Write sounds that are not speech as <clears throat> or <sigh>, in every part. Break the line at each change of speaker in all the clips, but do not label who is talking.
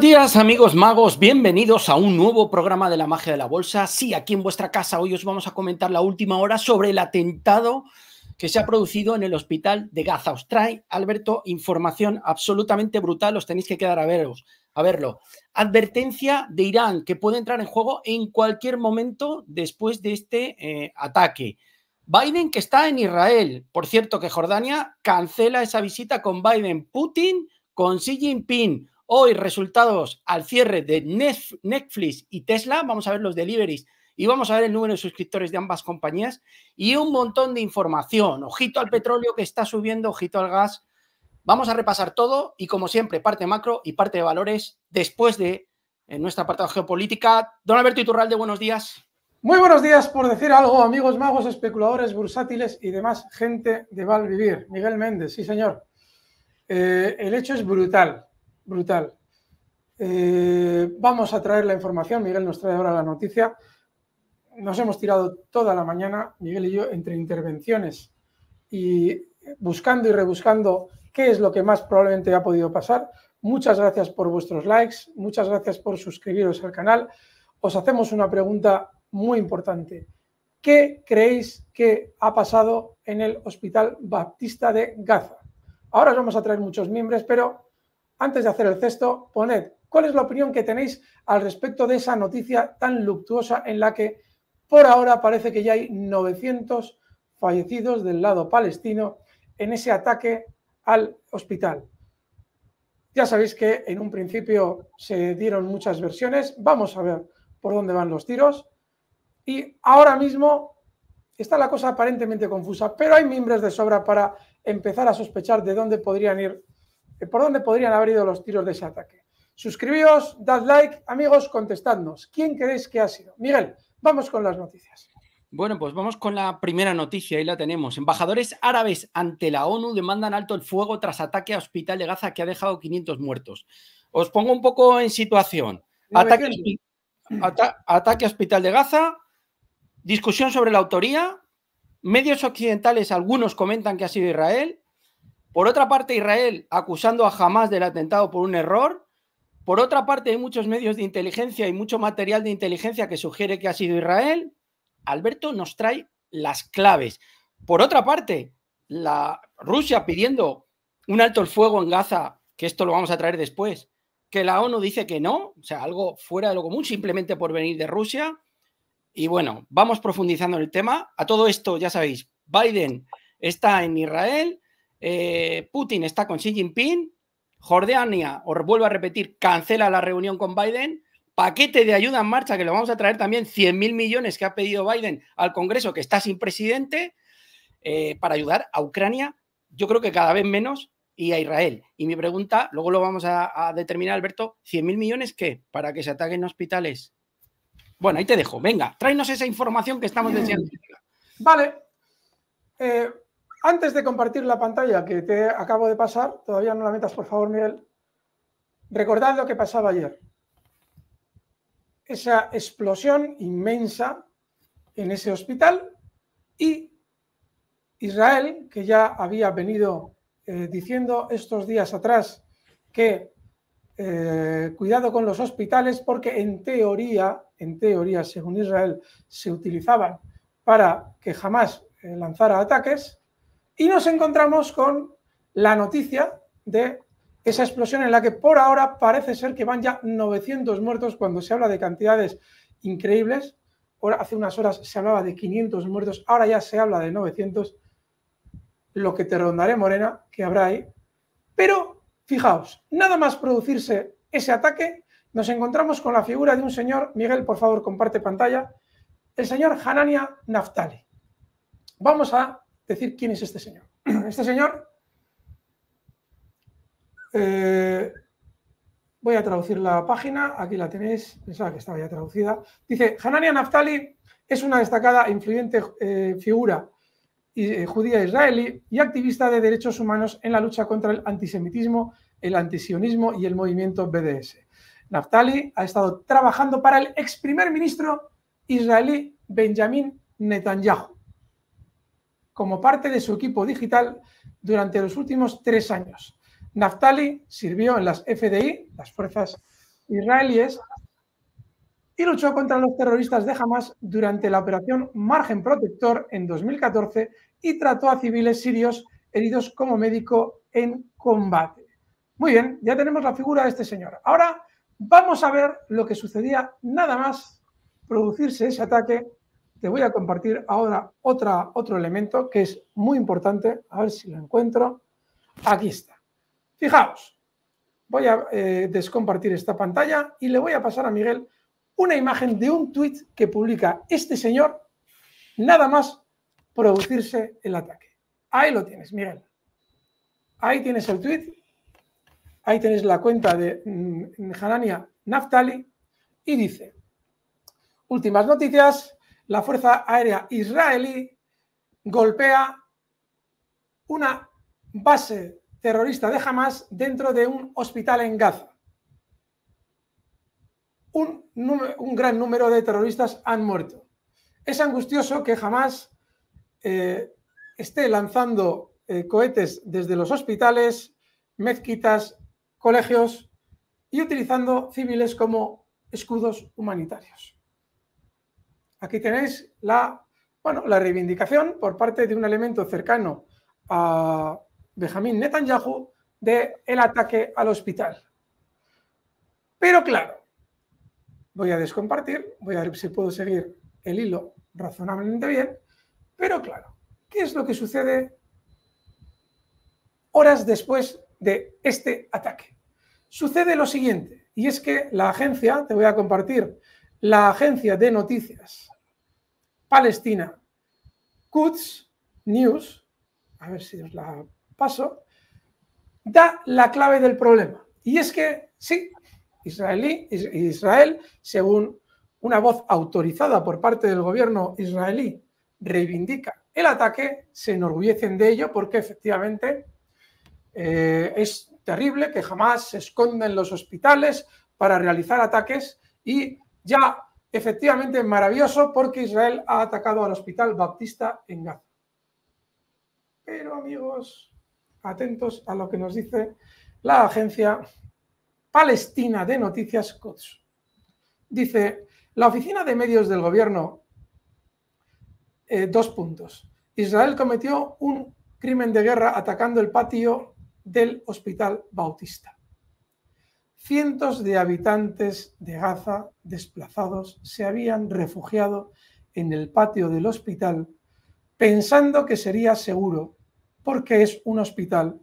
Buenos días amigos magos, bienvenidos a un nuevo programa de la magia de la bolsa. Sí, aquí en vuestra casa hoy os vamos a comentar la última hora sobre el atentado que se ha producido en el hospital de Gaza. Os trae, Alberto, información absolutamente brutal, os tenéis que quedar a, veros, a verlo. Advertencia de Irán que puede entrar en juego en cualquier momento después de este eh, ataque. Biden que está en Israel. Por cierto que Jordania cancela esa visita con Biden. Putin con Xi Jinping. Hoy resultados al cierre de Netflix y Tesla. Vamos a ver los deliveries y vamos a ver el número de suscriptores de ambas compañías y un montón de información. Ojito al petróleo que está subiendo, ojito al gas. Vamos a repasar todo y como siempre, parte macro y parte de valores después de en nuestra parte geopolítica. Don Alberto Iturralde, buenos días.
Muy buenos días, por decir algo, amigos magos, especuladores, bursátiles y demás gente de Valvivir. Miguel Méndez, sí señor. Eh, el hecho es brutal brutal. Eh, vamos a traer la información. Miguel nos trae ahora la noticia. Nos hemos tirado toda la mañana, Miguel y yo, entre intervenciones y buscando y rebuscando qué es lo que más probablemente ha podido pasar. Muchas gracias por vuestros likes, muchas gracias por suscribiros al canal. Os hacemos una pregunta muy importante. ¿Qué creéis que ha pasado en el Hospital Baptista de Gaza? Ahora os vamos a traer muchos miembros, pero antes de hacer el cesto, poned cuál es la opinión que tenéis al respecto de esa noticia tan luctuosa en la que por ahora parece que ya hay 900 fallecidos del lado palestino en ese ataque al hospital. Ya sabéis que en un principio se dieron muchas versiones, vamos a ver por dónde van los tiros y ahora mismo está la cosa aparentemente confusa, pero hay mimbres de sobra para empezar a sospechar de dónde podrían ir eh, por dónde podrían haber ido los tiros de ese ataque. Suscribíos, dad like, amigos, contestadnos. ¿Quién creéis que ha sido? Miguel, vamos con las noticias.
Bueno, pues vamos con la primera noticia, ahí la tenemos. Embajadores árabes ante la ONU demandan alto el fuego tras ataque a hospital de Gaza que ha dejado 500 muertos. Os pongo un poco en situación. Ataque, ataque a hospital de Gaza, discusión sobre la autoría, medios occidentales, algunos comentan que ha sido Israel, por otra parte, Israel acusando a Hamas del atentado por un error. Por otra parte, hay muchos medios de inteligencia y mucho material de inteligencia que sugiere que ha sido Israel. Alberto nos trae las claves. Por otra parte, la Rusia pidiendo un alto el fuego en Gaza, que esto lo vamos a traer después, que la ONU dice que no, o sea, algo fuera de lo común, simplemente por venir de Rusia. Y bueno, vamos profundizando en el tema. A todo esto, ya sabéis, Biden está en Israel, eh, Putin está con Xi Jinping, Jordania, os vuelvo a repetir, cancela la reunión con Biden, paquete de ayuda en marcha que lo vamos a traer también, 100 mil millones que ha pedido Biden al Congreso que está sin presidente eh, para ayudar a Ucrania, yo creo que cada vez menos y a Israel. Y mi pregunta, luego lo vamos a, determinar, Alberto, 100 mil millones qué? Para que se ataquen hospitales. Bueno, ahí te dejo. Venga, tráenos esa información que estamos deseando.
Vale. Eh, antes de compartir la pantalla que te acabo de pasar, todavía no la metas, por favor, Miguel. Recordad lo que pasaba ayer. Esa explosión inmensa en ese hospital y Israel, que ya había venido eh, diciendo estos días atrás que eh, cuidado con los hospitales porque en teoría, en teoría, según Israel, se utilizaban para que jamás eh, lanzara ataques y nos encontramos con la noticia de esa explosión en la que por ahora parece ser que van ya 900 muertos cuando se habla de cantidades increíbles. Ahora, hace unas horas se hablaba de 500 muertos, ahora ya se habla de 900. Lo que te rondaré, Morena, que habrá ahí. Pero fijaos, nada más producirse ese ataque, nos encontramos con la figura de un señor, Miguel, por favor, comparte pantalla, el señor Hanania Naftali. Vamos a decir quién es este señor. <clears throat> Este señor, eh, voy a traducir la página, aquí la tenéis, pensaba que estaba ya traducida. Dice, Hanania Naftali es una destacada e influyente eh, figura eh, judía israelí y activista de derechos humanos en la lucha contra el antisemitismo, el antisionismo y el movimiento BDS. Naftali ha estado trabajando para el ex primer ministro israelí Benjamin Netanyahu como parte de su equipo digital durante los últimos tres años. Naftali sirvió en las FDI, las fuerzas israelíes, y luchó contra los terroristas de Hamas durante la operación Margen Protector en 2014 y trató a civiles sirios heridos como médico en combate. Muy bien, ya tenemos la figura de este señor. Ahora vamos a ver lo que sucedía nada más producirse ese ataque te voy a compartir ahora otro elemento que es muy importante. A ver si lo encuentro. Aquí está. Fijaos, voy a eh, descompartir esta pantalla y le voy a pasar a Miguel una imagen de un tuit que publica este señor nada más producirse el ataque. Ahí lo tienes, Miguel. Ahí tienes el tuit. Ahí tienes la cuenta de mm, Hanania Naftali y dice, últimas noticias, la Fuerza Aérea Israelí golpea una base terrorista de Hamas dentro de un hospital en Gaza. Un, gran número de terroristas han muerto. Es angustioso que Hamas eh, esté lanzando eh, cohetes desde los hospitales, mezquitas, colegios y utilizando civiles como escudos humanitarios. Aquí tenéis la, bueno, la reivindicación por parte de un elemento cercano a Benjamín Netanyahu del ataque al hospital. Pero claro, voy a descompartir, voy a ver si puedo seguir el hilo razonablemente bien, pero claro, ¿qué es lo que sucede horas después de este ataque? Sucede lo siguiente, y es que la agencia, te voy a compartir la agencia de noticias palestina Quds News, a ver si os la paso, da la clave del problema. Y es que, sí, israelí, Israel, según una voz autorizada por parte del gobierno israelí, reivindica el ataque, se enorgullecen de ello porque efectivamente eh, es terrible que jamás se esconden los hospitales para realizar ataques y ya, efectivamente, maravilloso porque Israel ha atacado al hospital bautista en Gaza. Pero amigos, atentos a lo que nos dice la agencia palestina de noticias cox Dice, la oficina de medios del gobierno, eh, dos puntos. Israel cometió un crimen de guerra atacando el patio del hospital bautista cientos de habitantes de Gaza desplazados se habían refugiado en el patio del hospital pensando que sería seguro porque es un hospital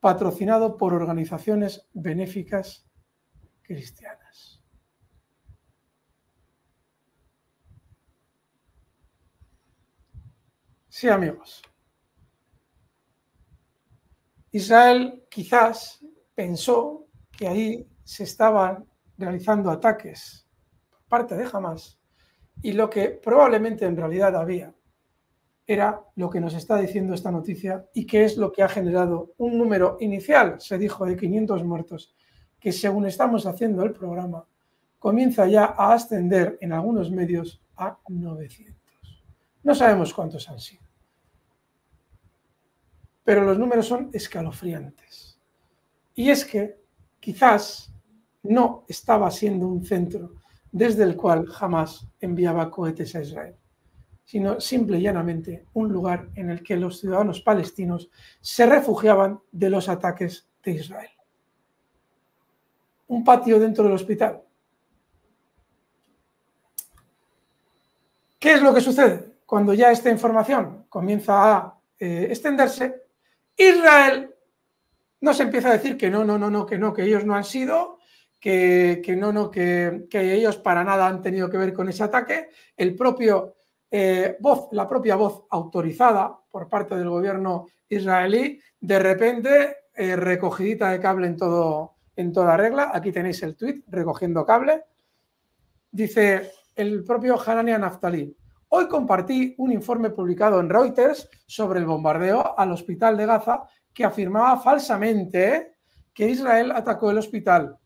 patrocinado por organizaciones benéficas cristianas. Sí, amigos. Israel quizás pensó que ahí se estaban realizando ataques por parte de Hamas y lo que probablemente en realidad había era lo que nos está diciendo esta noticia y que es lo que ha generado un número inicial, se dijo, de 500 muertos, que según estamos haciendo el programa, comienza ya a ascender en algunos medios a 900. No sabemos cuántos han sido, pero los números son escalofriantes. Y es que quizás no estaba siendo un centro desde el cual jamás enviaba cohetes a Israel, sino simple y llanamente un lugar en el que los ciudadanos palestinos se refugiaban de los ataques de Israel. Un patio dentro del hospital. ¿Qué es lo que sucede? Cuando ya esta información comienza a eh, extenderse, Israel no se empieza a decir que no, no, no, no, que no, que ellos no han sido, que, no, no, que, ellos para nada han tenido que ver con ese ataque. El propio eh, voz, la propia voz autorizada por parte del gobierno israelí, de repente eh, recogidita de cable en en toda regla. Aquí tenéis el tuit recogiendo cable. Dice el propio Hanania Naftali. Hoy compartí un informe publicado en Reuters sobre el bombardeo al hospital de Gaza que afirmaba falsamente que Israel atacó el hospital.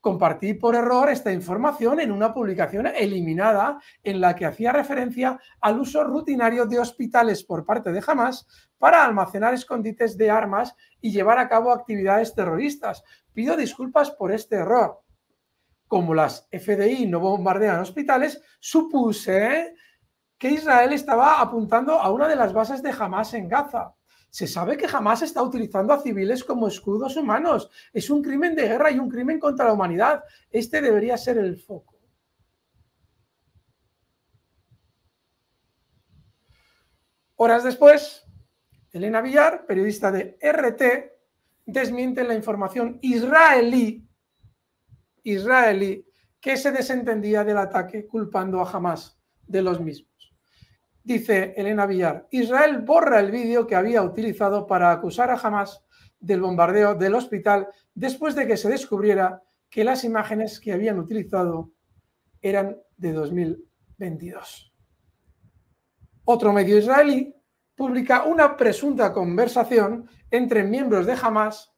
Compartí por error esta información en una publicación eliminada en la que hacía referencia al uso rutinario de hospitales por parte de Hamas para almacenar escondites de armas y llevar a cabo actividades terroristas. Pido disculpas por este error. Como las FDI no bombardean hospitales, supuse que Israel estaba apuntando a una de las bases de Hamas en Gaza se sabe que jamás está utilizando a civiles como escudos humanos. Es un crimen de guerra y un crimen contra la humanidad. Este debería ser el foco. Horas después, Elena Villar, periodista de RT, desmiente la información israelí, israelí que se desentendía del ataque culpando a Hamas de los mismos dice Elena Villar, Israel borra el vídeo que había utilizado para acusar a Hamas del bombardeo del hospital después de que se descubriera que las imágenes que habían utilizado eran de 2022. Otro medio israelí publica una presunta conversación entre miembros de Hamas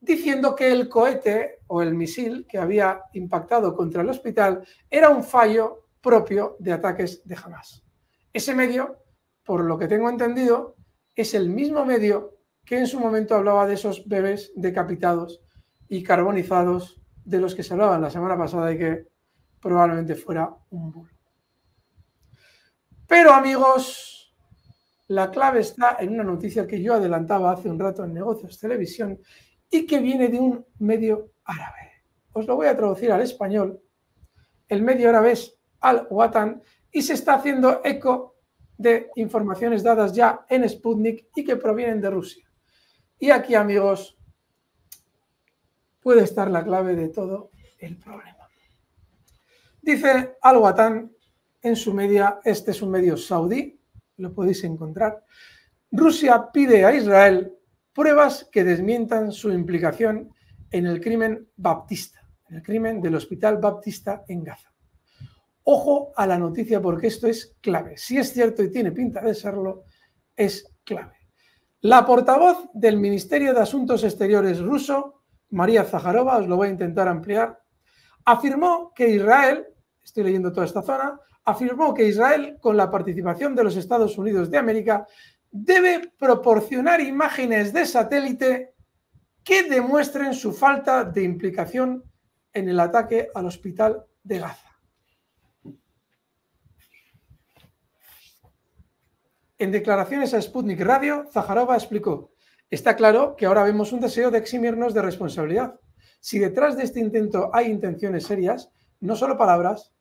diciendo que el cohete o el misil que había impactado contra el hospital era un fallo propio de ataques de Hamas. Ese medio, por lo que tengo entendido, es el mismo medio que en su momento hablaba de esos bebés decapitados y carbonizados de los que se hablaban la semana pasada y que probablemente fuera un bulo. Pero amigos, la clave está en una noticia que yo adelantaba hace un rato en Negocios Televisión y que viene de un medio árabe. Os lo voy a traducir al español. El medio árabe es Al-Watan y se está haciendo eco de informaciones dadas ya en Sputnik y que provienen de Rusia. Y aquí, amigos, puede estar la clave de todo el problema. Dice Al-Watan en su media, este es un medio saudí, lo podéis encontrar. Rusia pide a Israel pruebas que desmientan su implicación en el crimen baptista, en el crimen del Hospital Baptista en Gaza. Ojo a la noticia porque esto es clave. Si es cierto y tiene pinta de serlo, es clave. La portavoz del Ministerio de Asuntos Exteriores ruso, María Zaharova, os lo voy a intentar ampliar, afirmó que Israel, estoy leyendo toda esta zona, afirmó que Israel, con la participación de los Estados Unidos de América, debe proporcionar imágenes de satélite que demuestren su falta de implicación en el ataque al hospital de Gaza. En declaraciones a Sputnik Radio, Zaharova explicó, está claro que ahora vemos un deseo de eximirnos de responsabilidad. Si detrás de este intento hay intenciones serias, no solo palabras,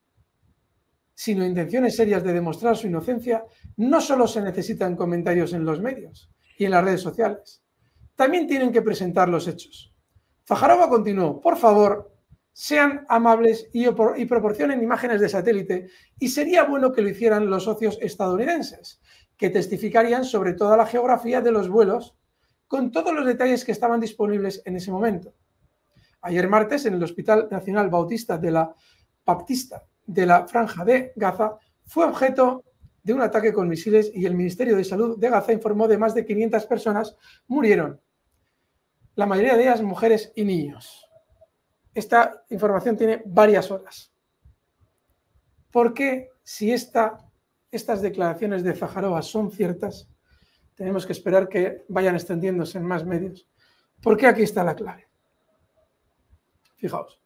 sino intenciones serias de demostrar su inocencia, no solo se necesitan comentarios en los medios y en las redes sociales, también tienen que presentar los hechos. Zaharova continuó, por favor, sean amables y proporcionen imágenes de satélite y sería bueno que lo hicieran los socios estadounidenses que testificarían sobre toda la geografía de los vuelos, con todos los detalles que estaban disponibles en ese momento. Ayer martes, en el Hospital Nacional Bautista de la de la Franja de Gaza, fue objeto de un ataque con misiles y el Ministerio de Salud de Gaza informó de más de 500 personas murieron, la mayoría de ellas mujeres y niños. Esta información tiene varias horas. ¿Por qué si esta estas declaraciones de Zajarova son ciertas, tenemos que esperar que vayan extendiéndose en más medios, porque aquí está la clave. Fijaos,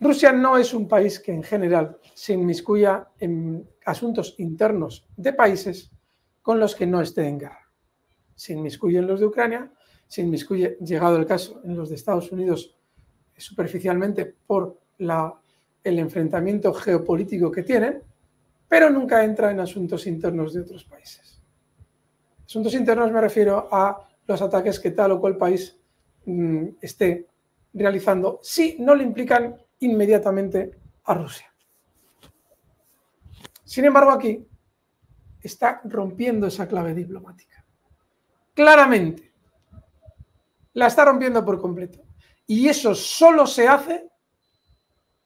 Rusia no es un país que en general se inmiscuya en asuntos internos de países con los que no esté en guerra. Se inmiscuye en los de Ucrania, se inmiscuye, llegado el caso, en los de Estados Unidos superficialmente por el enfrentamiento geopolítico que tienen, pero nunca entra en asuntos internos de otros países. Asuntos internos me refiero a los ataques que tal o cual país mm, esté realizando, si no le implican inmediatamente a Rusia. Sin embargo, aquí está rompiendo esa clave diplomática. Claramente, la está rompiendo por completo. Y eso solo se hace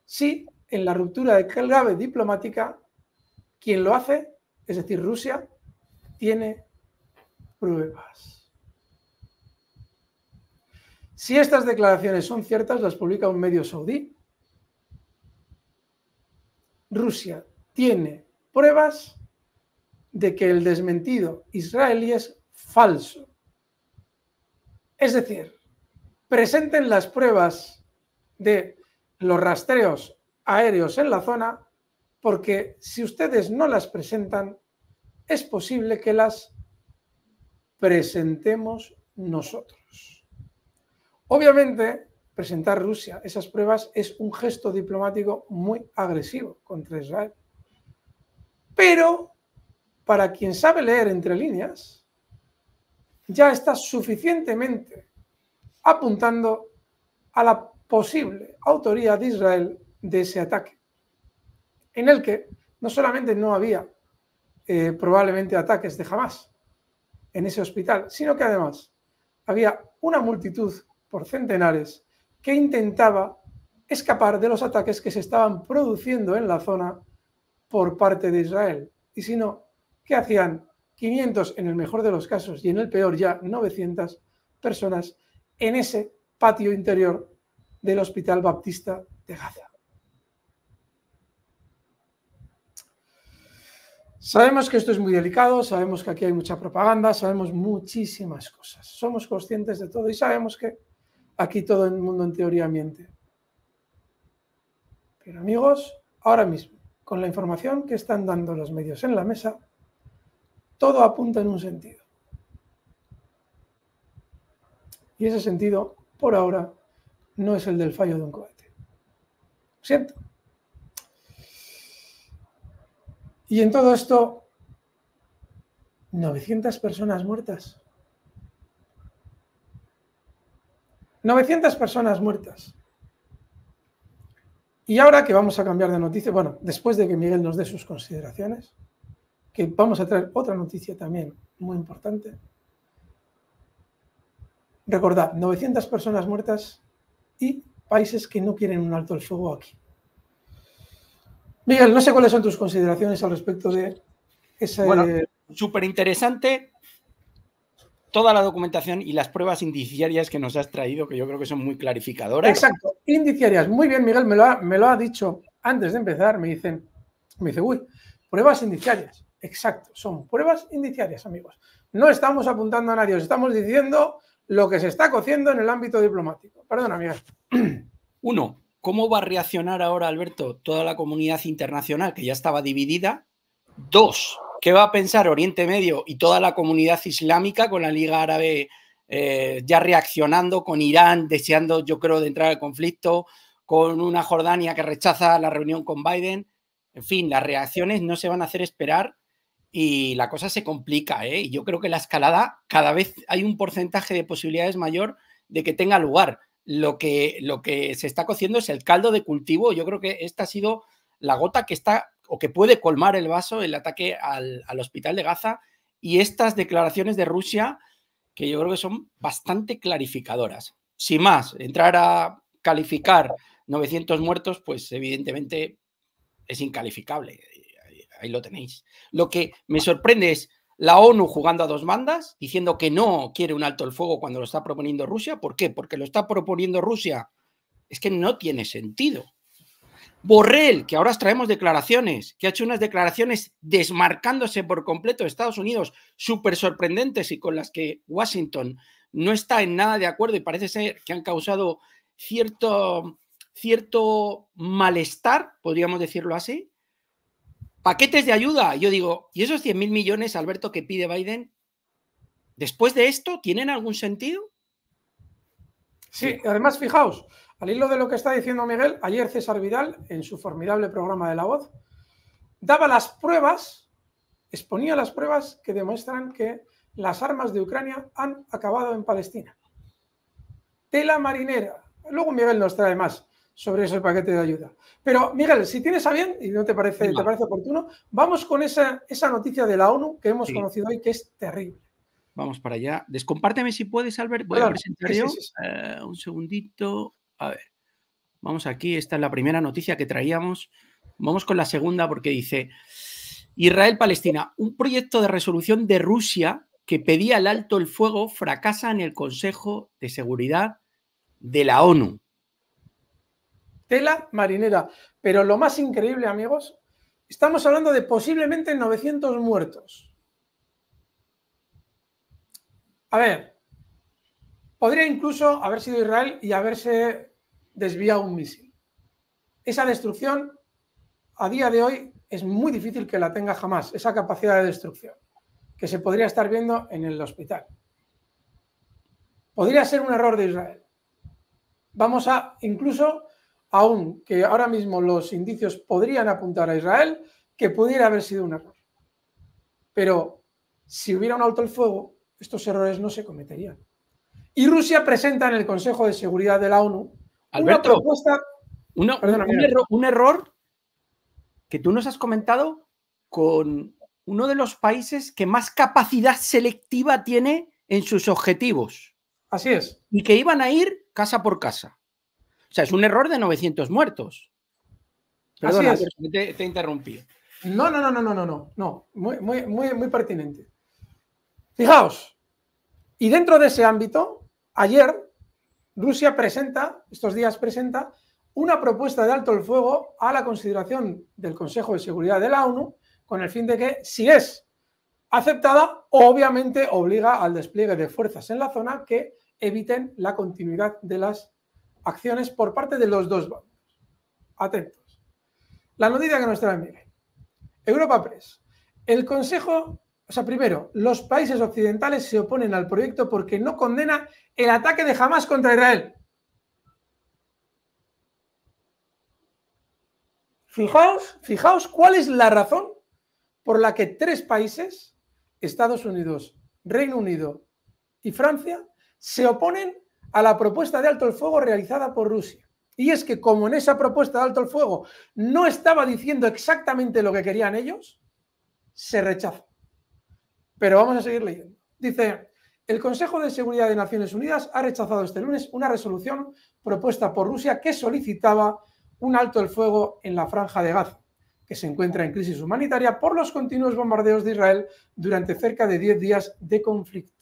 si en la ruptura de clave diplomática quien lo hace, es decir, Rusia, tiene pruebas. Si estas declaraciones son ciertas, las publica un medio saudí. Rusia tiene pruebas de que el desmentido israelí es falso. Es decir, presenten las pruebas de los rastreos aéreos en la zona porque si ustedes no las presentan, es posible que las presentemos nosotros. Obviamente, presentar Rusia esas pruebas es un gesto diplomático muy agresivo contra Israel. Pero, para quien sabe leer entre líneas, ya está suficientemente apuntando a la posible autoría de Israel de ese ataque en el que no solamente no había eh, probablemente ataques de jamás en ese hospital, sino que además había una multitud por centenares que intentaba escapar de los ataques que se estaban produciendo en la zona por parte de Israel. Y sino que hacían 500 en el mejor de los casos y en el peor ya 900 personas en ese patio interior del Hospital Baptista de Gaza? Sabemos que esto es muy delicado, sabemos que aquí hay mucha propaganda, sabemos muchísimas cosas. Somos conscientes de todo y sabemos que aquí todo el mundo en teoría miente. Pero amigos, ahora mismo, con la información que están dando los medios en la mesa, todo apunta en un sentido. Y ese sentido, por ahora, no es el del fallo de un cohete. Lo siento. Y en todo esto, 900 personas muertas. 900 personas muertas. Y ahora que vamos a cambiar de noticia, bueno, después de que Miguel nos dé sus consideraciones, que vamos a traer otra noticia también muy importante. Recordad, 900 personas muertas y países que no quieren un alto el fuego aquí. Miguel, no sé cuáles son tus consideraciones al respecto de ese. Bueno,
súper interesante toda la documentación y las pruebas indiciarias que nos has traído, que yo creo que son muy clarificadoras. Exacto,
indiciarias. Muy bien, Miguel, me lo ha, me lo ha dicho antes de empezar. Me dicen, me dice, uy, pruebas indiciarias. Exacto, son pruebas indiciarias, amigos. No estamos apuntando a nadie, os estamos diciendo lo que se está cociendo en el ámbito diplomático. Perdona, Miguel.
Uno, ¿Cómo va a reaccionar ahora, Alberto, toda la comunidad internacional que ya estaba dividida? Dos, ¿qué va a pensar Oriente Medio y toda la comunidad islámica con la Liga Árabe eh, ya reaccionando, con Irán deseando, yo creo, de entrar al conflicto, con una Jordania que rechaza la reunión con Biden? En fin, las reacciones no se van a hacer esperar y la cosa se complica. ¿eh? Yo creo que la escalada cada vez hay un porcentaje de posibilidades mayor de que tenga lugar lo que, lo que se está cociendo es el caldo de cultivo. Yo creo que esta ha sido la gota que está o que puede colmar el vaso el ataque al, al hospital de Gaza y estas declaraciones de Rusia que yo creo que son bastante clarificadoras. Sin más, entrar a calificar 900 muertos, pues evidentemente es incalificable. Ahí lo tenéis. Lo que me sorprende es la ONU jugando a dos bandas, diciendo que no quiere un alto el fuego cuando lo está proponiendo Rusia. ¿Por qué? Porque lo está proponiendo Rusia. Es que no tiene sentido. Borrell, que ahora traemos declaraciones, que ha hecho unas declaraciones desmarcándose por completo de Estados Unidos, súper sorprendentes y con las que Washington no está en nada de acuerdo y parece ser que han causado cierto, cierto malestar, podríamos decirlo así, paquetes de ayuda. Yo digo, ¿y esos 100.000 mil millones, Alberto, que pide Biden, después de
esto, tienen algún sentido? Sí, además, fijaos, al hilo de lo que está diciendo Miguel, ayer César Vidal, en su formidable programa de La Voz, daba las pruebas, exponía las pruebas que demuestran que las armas de Ucrania han acabado en Palestina. Tela marinera. Luego Miguel nos trae más sobre ese paquete de ayuda. Pero Miguel, si tienes a bien y no te parece, te parece oportuno, vamos con esa, esa noticia de la ONU que hemos conocido hoy que es terrible.
Vamos para allá. Descompárteme si puedes, Albert. Voy a presentar yo. Eh, un segundito. A ver. Vamos aquí. Esta es la primera noticia que traíamos. Vamos con la segunda porque dice Israel-Palestina. Un proyecto de resolución de Rusia que pedía el alto el fuego
fracasa en el Consejo de Seguridad de la ONU marinera. Pero lo más increíble, amigos, estamos hablando de posiblemente 900 muertos. A ver, podría incluso haber sido Israel y haberse desviado un misil. Esa destrucción, a día de hoy, es muy difícil que la tenga jamás, esa capacidad de destrucción, que se podría estar viendo en el hospital. Podría ser un error de Israel. Vamos a incluso Aún que ahora mismo los indicios podrían apuntar a Israel, que pudiera haber sido un error. Pero si hubiera un alto el fuego, estos errores no se cometerían. Y Rusia presenta en el Consejo de Seguridad de la ONU una propuesta. un, error, un error que tú nos has comentado
con uno de los países que más capacidad selectiva tiene en sus objetivos. Así es. Y que iban a ir casa por casa. O sea, es un error
de 900 muertos.
Perdona, Te, interrumpí.
No, no, no, no, no, no, no. Muy, muy, muy, muy pertinente. Fijaos, y dentro de ese ámbito, ayer Rusia presenta, estos días presenta, una propuesta de alto el fuego a la consideración del Consejo de Seguridad de la ONU con el fin de que, si es aceptada, obviamente obliga al despliegue de fuerzas en la zona que eviten la continuidad de las acciones por parte de los dos bandos. Atentos. La noticia que nos trae Miguel. Europa Press. El Consejo, o sea, primero, los países occidentales se oponen al proyecto porque no condena el ataque de Hamas contra Israel. Fijaos, fijaos cuál es la razón por la que tres países, Estados Unidos, Reino Unido y Francia, se oponen a la propuesta de alto el fuego realizada por Rusia. Y es que como en esa propuesta de alto el fuego no estaba diciendo exactamente lo que querían ellos, se rechaza. Pero vamos a seguir leyendo. Dice, el Consejo de Seguridad de Naciones Unidas ha rechazado este lunes una resolución propuesta por Rusia que solicitaba un alto el fuego en la franja de Gaza, que se encuentra en crisis humanitaria por los continuos bombardeos de Israel durante cerca de 10 días de conflicto.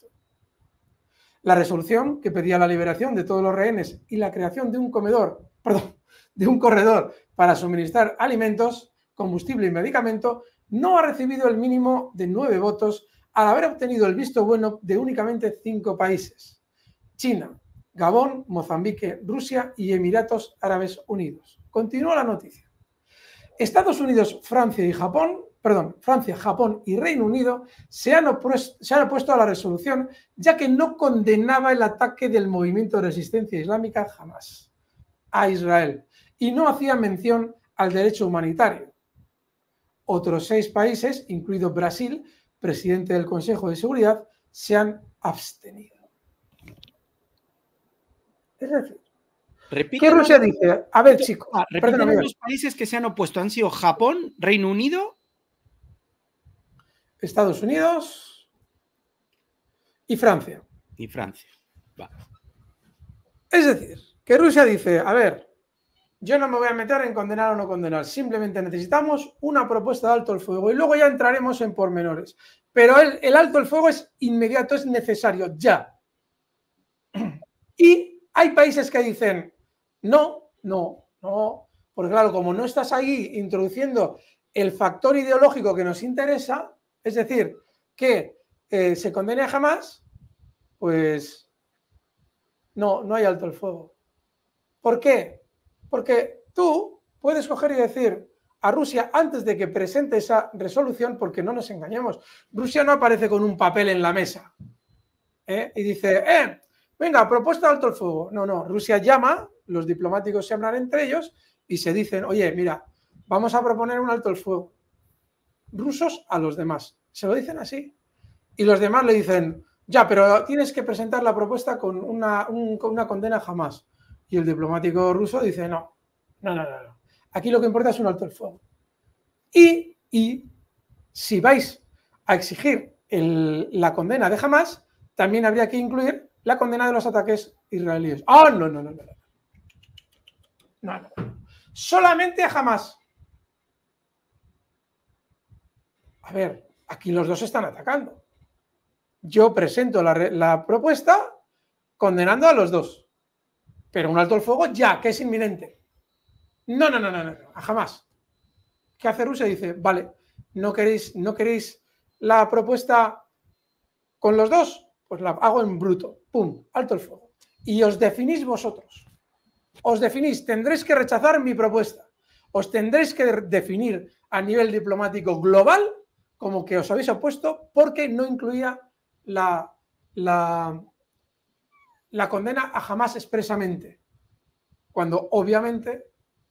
La resolución que pedía la liberación de todos los rehenes y la creación de un comedor, <laughs> de un corredor para suministrar alimentos, combustible y medicamento, no ha recibido el mínimo de nueve votos al haber obtenido el visto bueno de únicamente cinco países: China, Gabón, Mozambique, Rusia y Emiratos Árabes Unidos. Continúa la noticia. Estados Unidos, Francia y Japón perdón, Francia, Japón y Reino Unido se han, opuesto a la resolución, ya que no condenaba el ataque del movimiento de resistencia islámica jamás a Israel y no hacía mención al derecho humanitario. Otros seis países, incluido Brasil, presidente del Consejo de Seguridad, se han abstenido. Es decir, ¿Qué Rusia dice?
A ver, chicos. Ah, los países que se han opuesto han sido Japón, Reino Unido
Estados Unidos y Francia. Y Francia. Va. Es decir, que Rusia dice, a ver, yo no me voy a meter en condenar o no condenar, simplemente necesitamos una propuesta de alto el fuego y luego ya entraremos en pormenores. Pero el, el alto el fuego es inmediato, es necesario, ya. Y hay países que dicen, no, no, no, porque claro, como no estás ahí introduciendo el factor ideológico que nos interesa, es decir, que eh, se condene jamás, pues no, no hay alto el fuego. ¿Por qué? Porque tú puedes coger y decir a Rusia antes de que presente esa resolución, porque no nos engañemos, Rusia no aparece con un papel en la mesa ¿eh? y dice, eh, venga, propuesta de alto el fuego. No, no, Rusia llama, los diplomáticos se hablan entre ellos y se dicen, oye, mira, vamos a proponer un alto el fuego rusos a los demás. Se lo dicen así. Y los demás le dicen, ya, pero tienes que presentar la propuesta con una, con una condena jamás. Y el diplomático ruso dice, no, no, no, no. Aquí lo que importa es un alto el fuego. Y, y si vais a exigir la condena de jamás, también habría que incluir la condena de los ataques israelíes. ¡Ah, oh, no, no, no, no, no, no, Solamente jamás. a ver, aquí los dos están atacando. Yo presento la, propuesta condenando a los dos, pero un alto el fuego ya, que es inminente. No, no, no, no, no, jamás. ¿Qué hace Rusia? Dice, vale, ¿no queréis, no queréis la propuesta con los dos? Pues la hago en bruto, pum, alto el fuego. Y os definís vosotros. Os definís, tendréis que rechazar mi propuesta. Os tendréis que definir a nivel diplomático global como que os habéis opuesto porque no incluía la, la, condena a jamás expresamente, cuando obviamente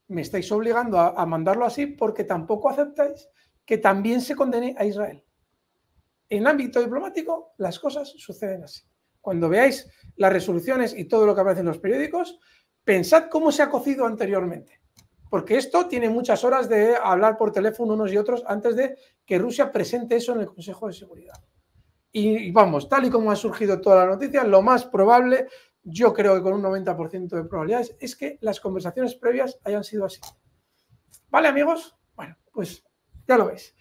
me estáis obligando a, mandarlo así porque tampoco aceptáis que también se condene a Israel. En ámbito diplomático las cosas suceden así. Cuando veáis las resoluciones y todo lo que aparece en los periódicos, pensad cómo se ha cocido anteriormente porque esto tiene muchas horas de hablar por teléfono unos y otros antes de que Rusia presente eso en el Consejo de Seguridad. Y vamos, tal y como ha surgido toda la noticia, lo más probable, yo creo que con un 90% de probabilidades, es que las conversaciones previas hayan sido así. ¿Vale, amigos? Bueno, pues ya lo veis.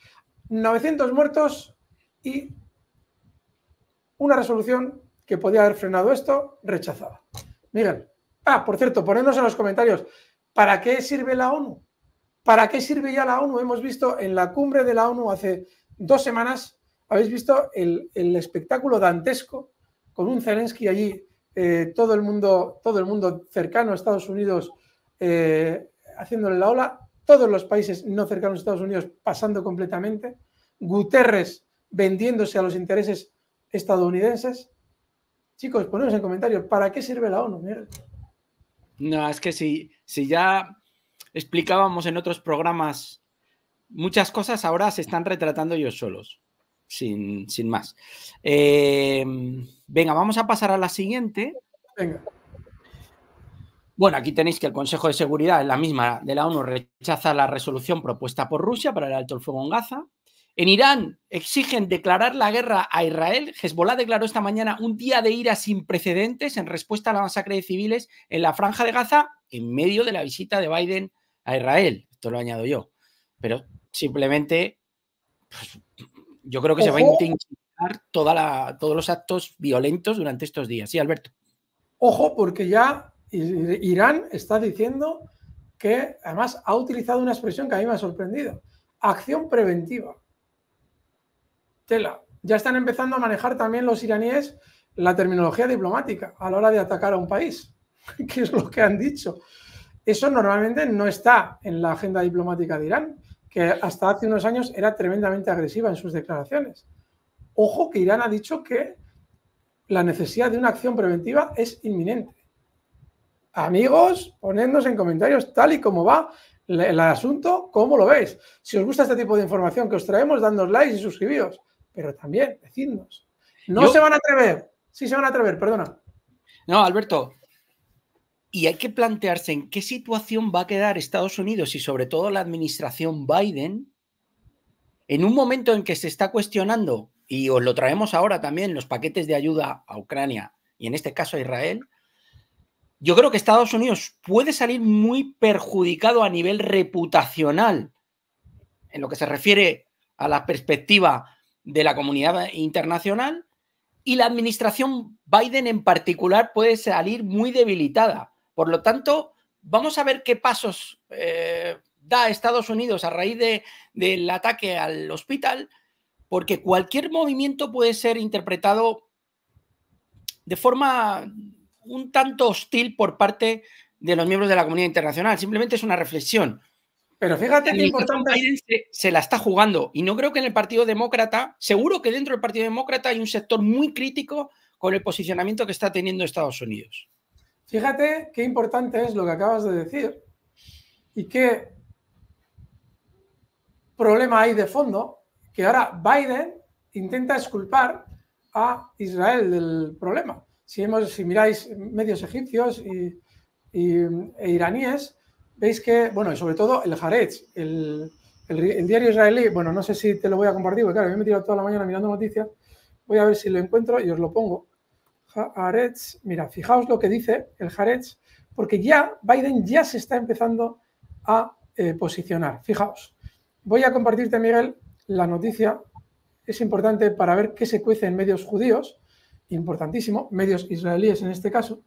900 muertos y una resolución que podía haber frenado esto, rechazada. Miguel. Ah, por cierto, ponednos en los comentarios ¿Para qué sirve la ONU? ¿Para qué sirve ya la ONU? Hemos visto en la cumbre de la ONU hace dos semanas, habéis visto el, espectáculo dantesco con un Zelensky allí, eh, todo, el mundo, todo el mundo cercano a Estados Unidos eh, haciéndole la ola, todos los países no cercanos a Estados Unidos pasando completamente, Guterres vendiéndose a los intereses estadounidenses. Chicos, ponedos en comentarios, ¿para qué sirve la ONU?
No, es que si, si ya explicábamos en otros programas muchas cosas, ahora se están retratando ellos solos, sin, más. Eh, venga, vamos a pasar a la siguiente. Bueno, aquí tenéis que el Consejo de Seguridad, la misma de la ONU, rechaza la resolución propuesta por Rusia para el alto el fuego en Gaza. En Irán exigen declarar la guerra a Israel. Hezbollah declaró esta mañana un día de ira sin precedentes en respuesta a la masacre de civiles en la franja de Gaza en medio de la visita de Biden a Israel. Esto lo añado yo. Pero simplemente pues, yo creo que se va a intensificar todos los actos violentos durante
estos días. Sí, Alberto. Ojo, porque ya Irán está diciendo que además ha utilizado una expresión que a mí me ha sorprendido. Acción preventiva. Ya están empezando a manejar también los iraníes la terminología diplomática a la hora de atacar a un país, <laughs> que es lo que han dicho. Eso normalmente no está en la agenda diplomática de Irán, que hasta hace unos años era tremendamente agresiva en sus declaraciones. Ojo que Irán ha dicho que la necesidad de una acción preventiva es inminente. Amigos, ponednos en comentarios tal y como va el asunto, cómo lo veis. Si os gusta este tipo de información que os traemos, dadnos likes y suscribíos pero también decidnos. No se van a atrever, sí se van a atrever, perdona.
No, Alberto,
y hay que plantearse en qué situación
va a quedar Estados Unidos y sobre todo la administración Biden en un momento en que se está cuestionando, y os lo traemos ahora también, los paquetes de ayuda a Ucrania y en este caso a Israel, yo creo que Estados Unidos puede salir muy perjudicado a nivel reputacional en lo que se refiere a la perspectiva de la comunidad internacional y la administración Biden en particular puede salir muy debilitada. Por lo tanto, vamos a ver qué pasos eh, da Estados Unidos a raíz de, del ataque al hospital, porque cualquier movimiento puede ser interpretado de forma un tanto hostil por parte de los miembros de la comunidad internacional. Simplemente es una reflexión. Pero fíjate que importante. Biden se, la está jugando y no creo que en el Partido Demócrata, seguro que dentro del Partido Demócrata hay un sector muy crítico con el posicionamiento
que está teniendo Estados Unidos. Fíjate qué importante es lo que acabas de decir y qué problema hay de fondo que ahora Biden intenta esculpar a Israel del problema. Si, miráis medios egipcios e iraníes, veis que, bueno, y sobre todo el Haaretz, el, diario israelí, bueno, no sé si te lo voy a compartir, porque claro, yo me he tirado toda la mañana mirando noticias, voy a ver si lo encuentro y os lo pongo. Haaretz, mira, fijaos lo que dice el Haaretz, porque ya Biden ya se está empezando a eh, posicionar. Fijaos, voy a compartirte, Miguel, la noticia, es importante para ver qué se cuece en medios judíos, importantísimo, medios israelíes en este caso.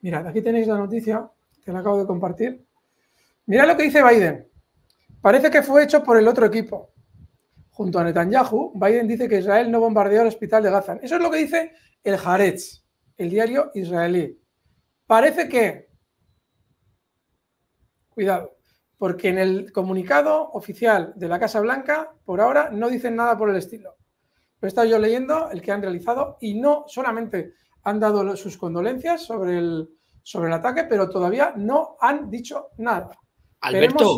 Mirad, aquí tenéis la noticia que la acabo de compartir Mira lo que dice Biden. Parece que fue hecho por el otro equipo. Junto a Netanyahu, Biden dice que Israel no bombardeó el hospital de Gaza. Eso es lo que dice el Haaretz, el diario israelí. Parece que, cuidado, porque en el comunicado oficial de la Casa Blanca, por ahora, no dicen nada por el estilo. Lo he estado yo leyendo, el que han realizado, y no solamente han dado sus condolencias sobre el, sobre el ataque, pero todavía no han dicho nada. Alberto,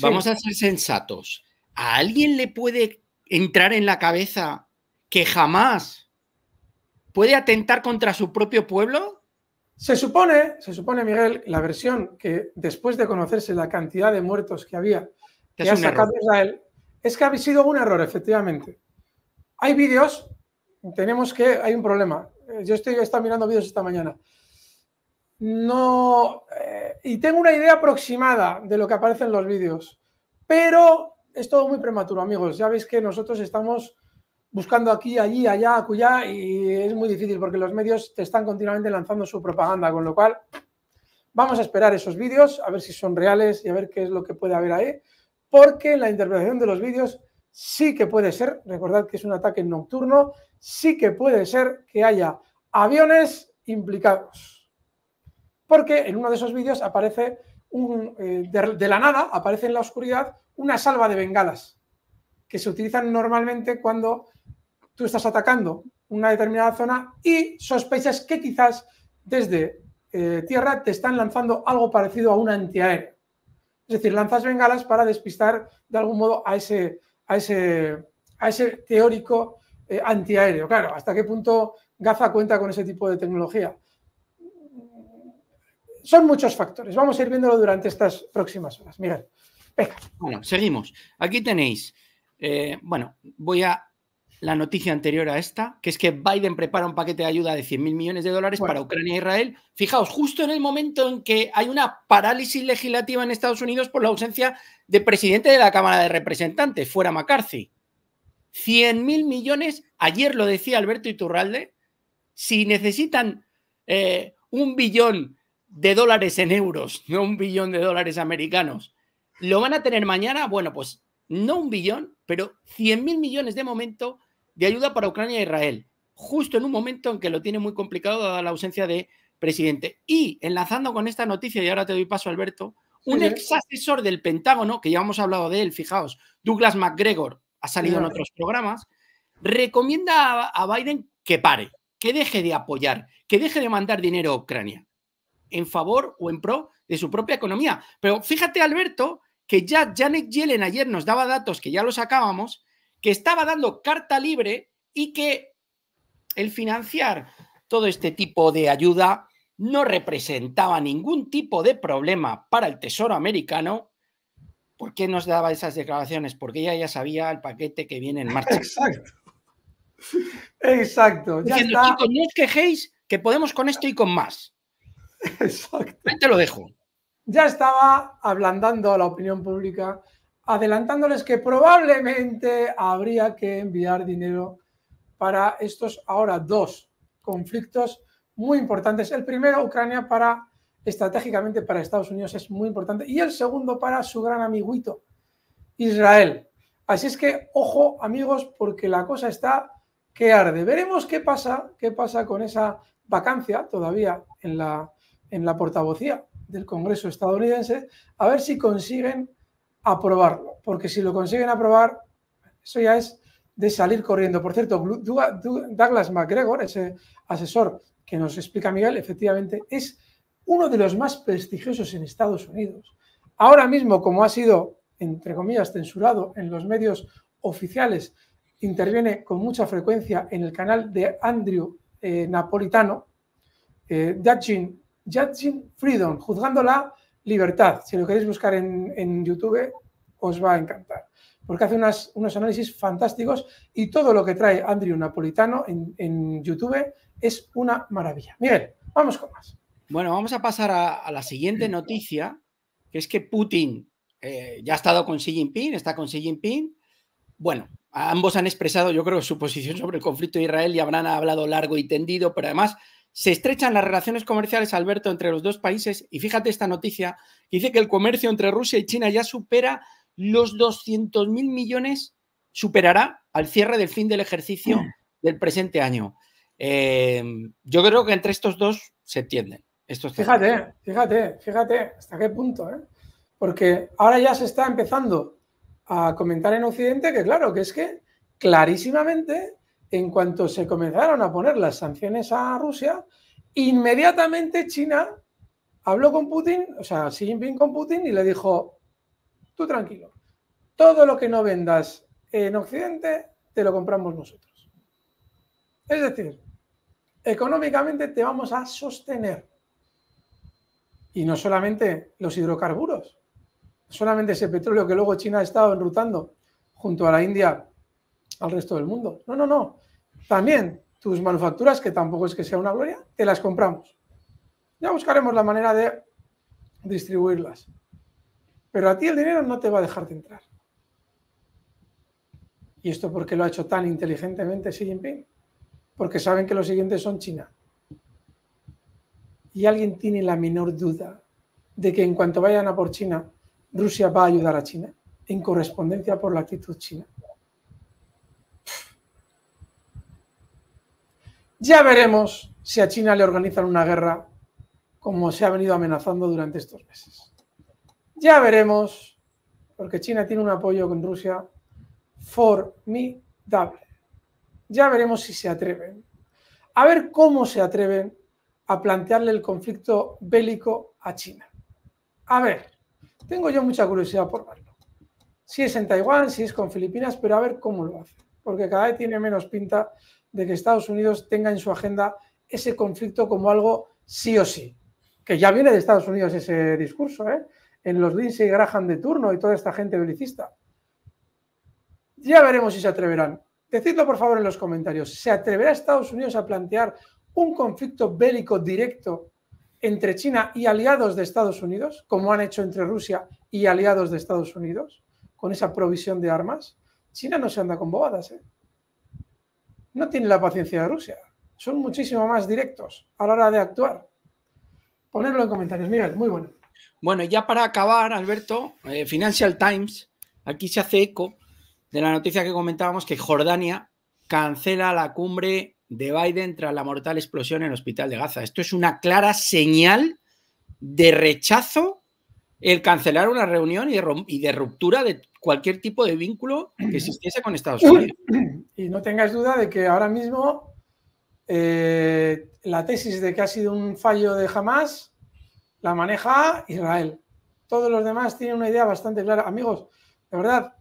vamos a
ser sensatos.
¿A alguien le puede
entrar en la cabeza que jamás puede atentar
contra su propio pueblo? Se supone, se supone, Miguel, la versión que después de conocerse la cantidad de muertos que había, que ha sacado Israel, es que ha sido un error, efectivamente. Hay vídeos, tenemos que, hay un problema. Eh, yo estoy, he mirando vídeos esta mañana no. Eh, y tengo una idea aproximada de lo que aparece en los vídeos, pero es todo muy prematuro, amigos. Ya veis que nosotros estamos buscando aquí, allí, allá, acullá, y es muy difícil porque los medios te están continuamente lanzando su propaganda, con lo cual vamos a esperar esos vídeos, a ver si son reales y a ver qué es lo que puede haber ahí, porque la interpretación de los vídeos sí que puede ser, recordad que es un ataque nocturno, sí que puede ser que haya aviones implicados porque en uno de esos vídeos aparece un, eh, de, la nada, aparece en la oscuridad una salva de bengalas que se utilizan normalmente cuando tú estás atacando una determinada zona y sospechas que quizás desde eh, tierra te están lanzando algo parecido a un antiaéreo. Es decir, lanzas bengalas para despistar de algún modo a ese, a ese, a ese teórico eh, antiaéreo. Claro, ¿hasta qué punto Gaza cuenta con ese tipo de tecnología? son muchos factores. Vamos a ir viéndolo durante estas próximas horas. Miguel,
Bueno, seguimos. Aquí tenéis, eh, bueno, voy a la noticia anterior a esta, que es que Biden prepara un paquete de ayuda de 100.000 millones de dólares para Ucrania e Israel. Fijaos, justo en el momento en que hay una parálisis legislativa en Estados Unidos por la ausencia de presidente de la Cámara de Representantes, fuera McCarthy. 100.000 millones, ayer lo decía Alberto Iturralde, si necesitan eh, un billón de dólares en euros, no un billón de dólares americanos. ¿Lo van a tener mañana? Bueno, pues no un billón, pero 100 mil millones de momento de ayuda para Ucrania e Israel, justo en un momento en que lo tiene muy complicado dada la ausencia de presidente. Y enlazando con esta noticia, y ahora te doy paso, Alberto, un ex asesor del Pentágono, que ya hemos hablado de él, fijaos, Douglas McGregor, ha salido en otros programas, recomienda a Biden que pare, que deje de apoyar, que deje de mandar dinero a Ucrania en favor o en pro de su propia economía. Pero fíjate, Alberto, que ya Janet Yellen ayer nos daba datos que ya los sacábamos, que estaba dando carta libre y que el financiar todo este tipo de ayuda no representaba ningún tipo de problema para el Tesoro americano. ¿Por qué nos daba esas declaraciones? Porque ella ya sabía el paquete que viene en marcha. Exacto. Exacto. Ya Chicos, no os quejéis
que podemos con esto y con más.
<laughs> Exacto. te lo dejo.
Ya estaba ablandando a la opinión pública, adelantándoles que probablemente habría que enviar dinero para estos ahora dos conflictos muy importantes. El primero, Ucrania, para estratégicamente para Estados Unidos es muy importante. Y el segundo, para su gran amiguito, Israel. Así es que, ojo, amigos, porque la cosa está que arde. Veremos qué pasa, qué pasa con esa vacancia todavía en la en la portavocía del Congreso estadounidense, a ver si consiguen aprobarlo, porque si lo consiguen aprobar, eso ya es de salir corriendo. Por cierto, Douglas mcgregor ese asesor que nos explica Miguel, efectivamente es uno de los más prestigiosos en Estados Unidos. Ahora mismo, como ha sido, entre comillas, censurado en los medios oficiales, interviene con mucha frecuencia en el canal de Andrew eh, Napolitano. Eh, Judging Freedom, juzgando la libertad. Si lo queréis buscar en, YouTube, os va a encantar, porque hace unas, unos análisis fantásticos y todo lo que trae Andrew Napolitano en, YouTube es una maravilla. Miguel, vamos con más. Bueno, vamos a pasar a, la siguiente noticia,
que es que Putin eh, ya ha estado con Xi Jinping, está con Xi Jinping. Bueno, ambos han expresado, yo creo, su posición sobre el conflicto de Israel y habrán hablado largo y tendido, pero además se estrechan las relaciones comerciales, Alberto, entre los dos países y fíjate esta noticia dice que el comercio entre Rusia y China ya supera los 200.000 millones, superará al cierre del fin del ejercicio <clears throat> del presente año. Em, yo creo que entre estos dos se entienden. fíjate,
fíjate, fíjate hasta qué punto, ¿eh? Porque ahora ya se está empezando a comentar en Occidente que, claro, que es que clarísimamente en cuanto se comenzaron a poner las sanciones a Rusia, inmediatamente China habló con Putin, o sea, Xi Jinping con Putin y le dijo, tú tranquilo, todo lo que no vendas en Occidente te lo compramos nosotros. Es decir, económicamente te vamos a sostener. Y no solamente los hidrocarburos, solamente ese petróleo que luego China ha estado enrutando junto a la India al resto del mundo. No, no, no. También tus manufacturas, que tampoco es que sea una gloria, te las compramos. Ya buscaremos la manera de distribuirlas. Pero a ti el dinero no te va a dejar de entrar. ¿Y esto porque lo ha hecho tan inteligentemente Xi Jinping? Porque saben que los siguientes son China. Y alguien tiene la menor duda de que en cuanto vayan a por China, Rusia va a ayudar a China en correspondencia por la actitud china. Ya veremos si a China le organizan una guerra como se ha venido amenazando durante estos meses. Ya veremos, porque China tiene un apoyo con Rusia formidable. Ya veremos si se atreven. A ver cómo se atreven a plantearle el conflicto bélico a China. A ver, tengo yo mucha curiosidad por verlo. Si es en Taiwán, si es con Filipinas, pero a ver cómo lo hace porque cada vez tiene menos pinta de que Estados Unidos tenga en su agenda ese conflicto como algo sí o sí, que ya viene de Estados Unidos ese discurso, ¿eh? en los Lindsey Graham de turno y toda esta gente belicista. Ya veremos si se atreverán. Decidlo por favor en los comentarios. ¿Se atreverá Estados Unidos a plantear un conflicto bélico directo entre China y aliados de Estados Unidos, como han hecho entre Rusia y aliados de Estados Unidos, con esa provisión de armas? China no se anda con bobadas. ¿eh? No tiene la paciencia de Rusia. Son muchísimo más directos a la hora de actuar. Ponerlo en comentarios, Miguel. Muy bueno. Bueno, ya para acabar,
Alberto, eh, Financial Times, aquí se hace eco de la noticia que comentábamos que Jordania cancela la cumbre de Biden tras la mortal explosión en el hospital de Gaza. Esto es una clara señal de rechazo el cancelar una reunión y de, y de ruptura de cualquier tipo de vínculo que <clears throat> existiese con Estados
Unidos. <clears throat> Y no tengas duda de que ahora mismo eh, la tesis de que ha sido un fallo de Hamas la maneja Israel. Todos los demás tienen una idea bastante clara. Amigos, de verdad,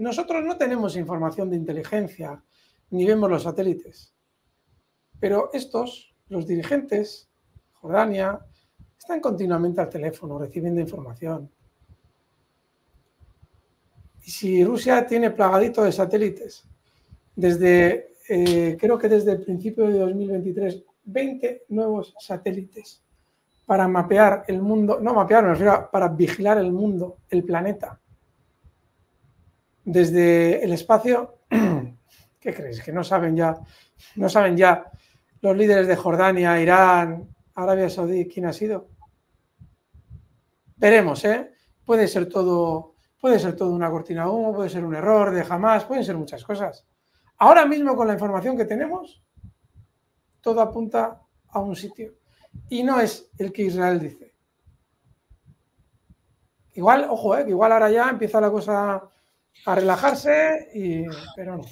nosotros no tenemos información de inteligencia, ni vemos los satélites. Pero estos, los dirigentes, Jordania, están continuamente al teléfono recibiendo información. Y si Rusia tiene plagadito de satélites, desde, eh, creo que desde el principio de 2023, 20 nuevos satélites para mapear el mundo, no mapear, para vigilar el mundo, el planeta. Desde el espacio, <clears throat> ¿qué crees? Que no saben ya, no saben ya los líderes de Jordania, Irán, Arabia Saudí, ¿quién ha sido? Veremos, ¿eh? Puede ser todo, puede ser todo una cortina de humo, puede ser un error de jamás, pueden ser muchas cosas. Ahora mismo con la información que tenemos, todo apunta a un sitio. Y no es el que Israel dice. Igual, ojo, ¿eh? igual ahora ya empieza la cosa a relajarse, y... pero no.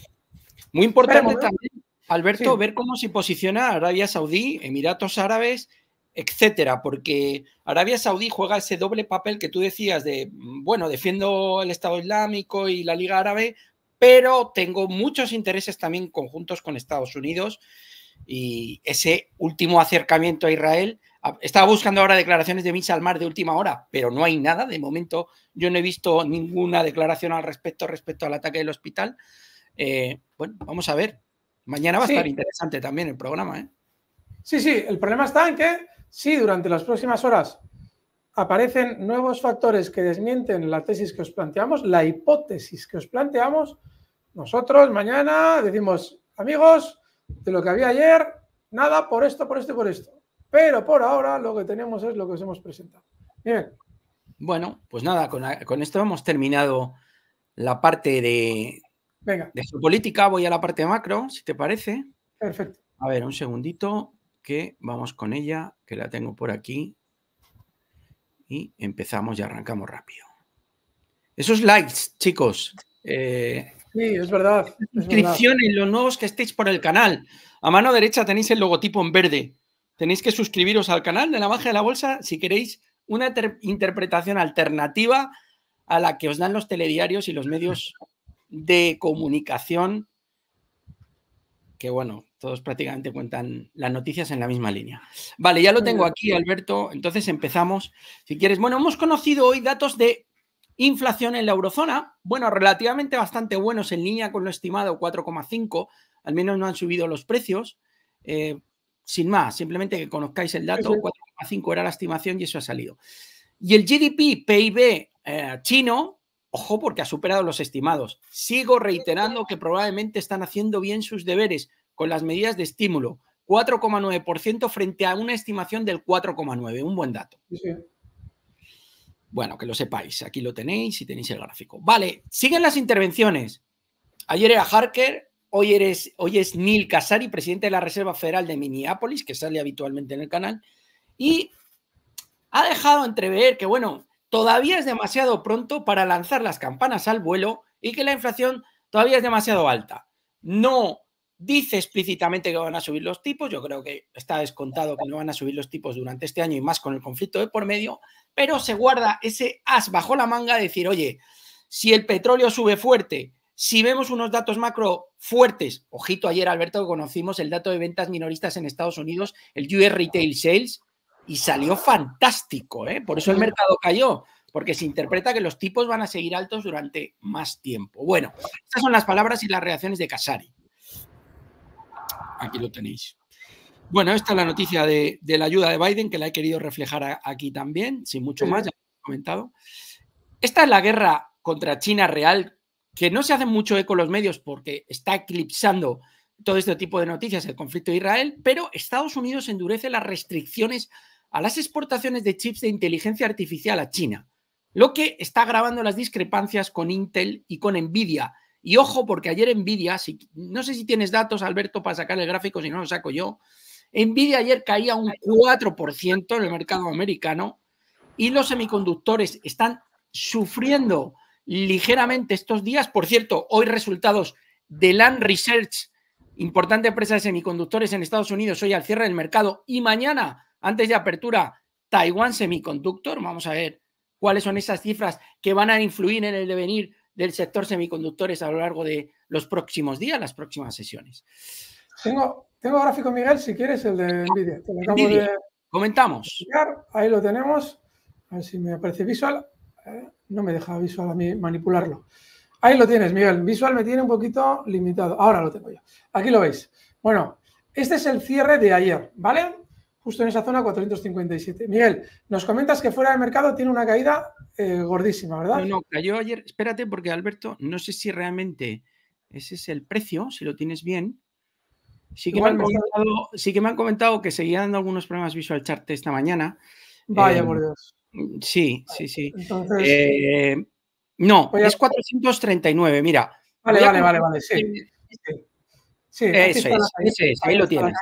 Muy importante también, Alberto, ver cómo se posiciona Arabia Saudí, Emiratos Árabes, etcétera, porque Arabia Saudí juega ese doble papel que tú decías de, mm, bueno, defiendo el Estado Islámico y la Liga Árabe, pero tengo muchos intereses también conjuntos con Estados Unidos y ese último acercamiento a Israel. Estaba buscando ahora declaraciones de al Mar de última hora, pero no hay nada. De momento yo no he visto ninguna declaración al respecto respecto al ataque del hospital.
Eh, bueno, vamos a ver. Mañana va a estar interesante también el programa. ¿eh? Sí, sí, el problema está en que si durante las próximas horas aparecen nuevos factores que desmienten la tesis que os planteamos, la hipótesis que os planteamos, nosotros mañana decimos, amigos, de lo que había ayer, nada por esto, por esto y por esto. Pero por ahora lo que tenemos es lo que os hemos presentado. Bien.
Bueno, pues nada, con, esto hemos terminado la parte de, su política. Voy a la parte macro, si te parece. Perfecto. A ver, un segundito que vamos con ella, que la tengo por aquí. Y empezamos y arrancamos rápido. Esos likes, chicos. Eh, sí, es verdad. Suscripciones, los nuevos que estéis por el canal. A mano derecha tenéis el logotipo en verde. Tenéis que suscribiros al canal de la magia de la bolsa si queréis una interpretación alternativa a la que os dan los telediarios y los medios de comunicación que bueno, todos prácticamente cuentan las noticias en la misma línea. Vale, ya lo tengo aquí, Alberto. Entonces empezamos. Si quieres, bueno, hemos conocido hoy datos de inflación en la eurozona. Bueno, relativamente bastante buenos en línea con lo estimado 4,5. Al menos no han subido los precios. Eh, sin más, simplemente que conozcáis el dato, 4,5 era la estimación y eso ha salido. Y el GDP, PIB eh, chino, Ojo porque ha superado los estimados. Sigo reiterando que probablemente están haciendo bien sus deberes con las medidas de estímulo. 4,9% frente a una estimación del 4,9%. Un buen dato. Bueno, que lo sepáis. Aquí lo tenéis y tenéis el gráfico. Vale, siguen las intervenciones. Ayer era Harker, hoy, hoy es Neil Casari, presidente de la Reserva Federal de Minneapolis, que sale habitualmente en el canal, y ha dejado entrever que, bueno, todavía es demasiado pronto para lanzar las campanas al vuelo y que la inflación todavía es demasiado alta. No dice explícitamente que van a subir los tipos, yo creo que está descontado que no van a subir los tipos durante este año y más con el conflicto de por medio, pero se guarda ese as bajo la manga de decir, oye, si el petróleo sube fuerte, si vemos unos datos macro fuertes, ojito ayer Alberto que conocimos el dato de ventas minoristas en Estados Unidos, el US Retail Sales, y salió fantástico, ¿eh? por eso el mercado cayó, porque se interpreta que los tipos van a seguir altos durante más tiempo. Bueno, estas son las palabras y las reacciones de Casari. Aquí lo tenéis. Bueno, esta es la noticia de, la ayuda de Biden, que la he querido reflejar aquí también, sin mucho más, ya lo he comentado. Esta es la guerra contra China real, que no se hace mucho eco los medios porque está eclipsando todo este tipo de noticias, el conflicto de Israel, pero Estados Unidos endurece las restricciones a las exportaciones de chips de inteligencia artificial a China, lo que está agravando las discrepancias con Intel y con Nvidia. Y ojo, porque ayer Nvidia, si, no sé si tienes datos, Alberto, para sacar el gráfico, si no lo saco yo. Nvidia ayer caía un 4% en el mercado americano y los semiconductores están sufriendo ligeramente estos días. Por cierto, hoy resultados de Land Research, importante empresa de semiconductores en Estados Unidos, hoy al cierre del mercado y mañana antes de apertura, Taiwán Semiconductor. Vamos a ver cuáles son esas cifras que van a influir en el devenir del sector semiconductores a lo largo de los próximos días, las próximas sesiones.
Tengo, tengo gráfico, Miguel, si quieres, el de NVIDIA.
Comentamos.
Ahí lo tenemos. A ver si me aparece visual. Eh, no me deja visual a mí manipularlo. Ahí lo tienes, Miguel. Visual me tiene un poquito limitado. Ahora lo tengo yo. Aquí lo veis. Bueno, este es el cierre de ayer, ¿vale? justo en esa zona 457. Miguel, nos comentas que fuera de mercado tiene una caída eh, gordísima, ¿verdad? No, no,
cayó ayer. Espérate, porque Alberto, no sé si realmente ese es el precio, si lo tienes bien. Sí que, me han, comentado, que me seguía dando algunos problemas visual chart esta mañana.
Vaya, eh, por Dios.
Sí, sí, sí. Eh, no, es 439, mira. Vale, vale, vale, vale, sí. sí. sí, eso es, es, ahí, ahí lo tienes.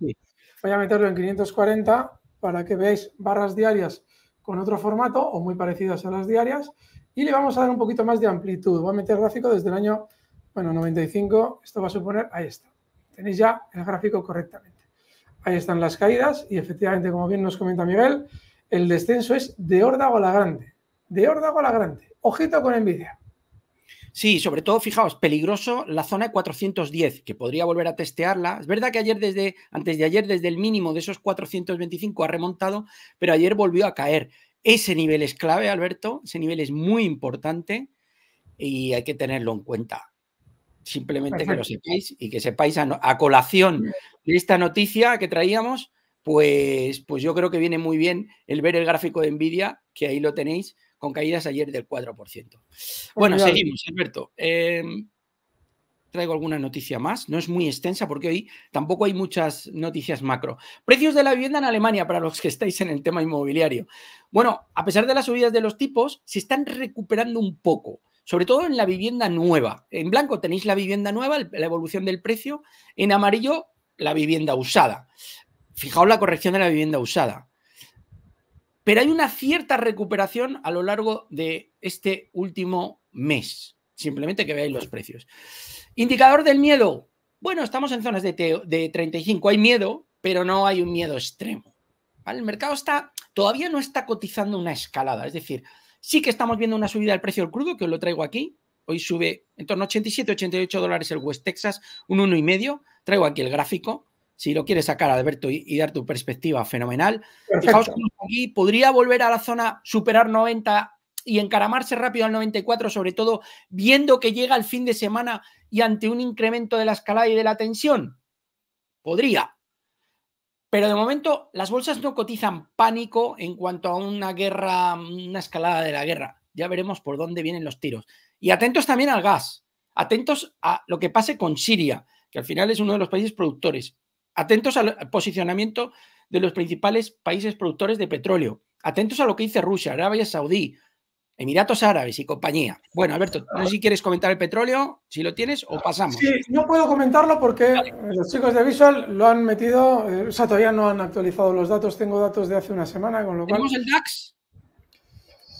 Sí, voy a meterlo en 540 para que veáis barras diarias con otro formato o muy parecidas a las diarias y le vamos a dar un poquito más de amplitud. Voy a meter gráfico desde el año, bueno, 95, esto va a suponer, ahí está. Tenéis ya el gráfico correctamente. Ahí están las caídas y efectivamente, como bien nos comenta Miguel, el descenso es de horda a la grande. De horda a la grande. Ojito con envidia.
Sí, sobre todo, fijaos, peligroso la zona de 410, que podría volver a testearla. Es verdad que ayer, desde, antes de ayer, desde el mínimo de esos 425 ha remontado, pero ayer volvió a caer. Ese nivel es clave, Alberto, ese nivel es muy importante y hay que tenerlo en cuenta. Simplemente que lo sepáis y que sepáis a, colación de esta noticia que traíamos, pues, pues yo creo que viene muy bien el ver el gráfico de Nvidia, que ahí lo tenéis, con caídas ayer del 4%. Bueno, seguimos, Alberto. Em, traigo alguna noticia más, no es muy extensa porque hoy tampoco hay muchas noticias macro. Precios de la vivienda en Alemania para los que estáis en el tema inmobiliario. Bueno, a pesar de las subidas de los tipos, se están recuperando un poco sobre todo en la vivienda nueva. En blanco tenéis la vivienda nueva, la evolución del precio, en amarillo la vivienda usada. Fijaos la corrección de la vivienda usada. Pero hay una cierta recuperación a lo largo de este último mes. Simplemente que veáis los precios. Indicador del miedo. Bueno, estamos en zonas de, 35. Hay miedo, pero no hay un miedo extremo. El mercado está, todavía no está cotizando una escalada. Es decir, sí que estamos viendo una subida del precio del crudo, que os lo traigo aquí. Hoy sube en torno a 87, 88 dólares el West Texas, un 1,5. Traigo aquí el gráfico si lo quieres sacar, Alberto, y, dar tu perspectiva, fenomenal. Fijaos podría volver a la zona, superar 90 y encaramarse rápido al 94, sobre todo viendo que llega el fin de semana y ante un incremento de la escalada y de la tensión. Podría. Pero de momento las bolsas no cotizan pánico en cuanto a una guerra, una escalada de la guerra. Ya veremos por dónde vienen los tiros. Y atentos también al gas, atentos a lo que pase con Siria, que al final es uno de los países productores. Atentos al posicionamiento de los principales países productores de petróleo. Atentos a lo que dice Rusia, Arabia Saudí, Emiratos Árabes y compañía. Bueno, Alberto, no sé si quieres comentar el petróleo, si lo tienes, o pasamos. Sí,
no puedo comentarlo porque eh, los chicos de Visual lo han metido, eh, o sea, todavía no han actualizado los datos, tengo datos de hace una semana, con lo cual... ¿Tenemos el DAX?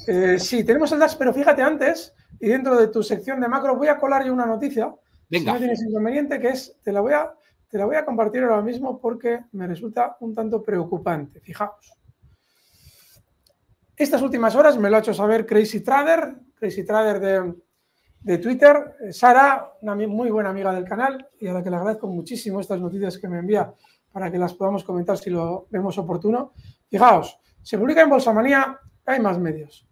Eh, sí, tenemos el DAX, pero fíjate antes, y dentro de tu sección de macro voy a colar yo una noticia, Venga. si no tienes inconveniente, que es, te la voy a te la voy a compartir ahora mismo porque me resulta un tanto preocupante. Fijaos. Estas últimas horas me lo ha hecho saber Crazy Trader, Crazy Trader de, Twitter. Sara, una muy buena amiga del canal y a la que le agradezco muchísimo estas noticias que me envía para que las podamos comentar si lo vemos oportuno. Fijaos, se publica en Bolsamanía, hay más medios.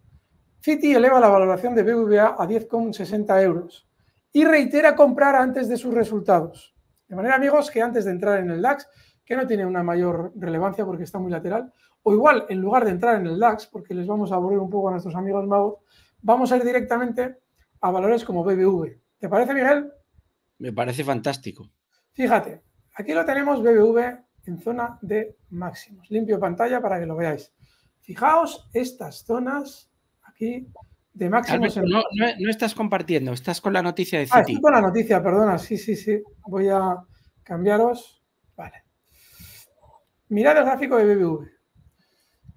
Citi eleva la valoración de BBVA a 10,60 euros y reitera comprar antes de sus resultados. De manera, amigos, que antes de entrar en el DAX, que no tiene una mayor relevancia porque está muy lateral, o igual, en lugar de entrar en el DAX, porque les vamos a aburrir un poco a nuestros amigos magos, vamos a ir directamente a valores como BBV. ¿Te parece, Miguel?
Me parece fantástico.
Fíjate, aquí lo tenemos BBV en zona de máximos. Limpio pantalla para que lo veáis. Fijaos estas zonas aquí no,
estás compartiendo, estás con la noticia de Citi. Ah, con la
noticia, perdona, sí, sí, sí. Voy a cambiaros. Vale. Mirad el gráfico de BBV.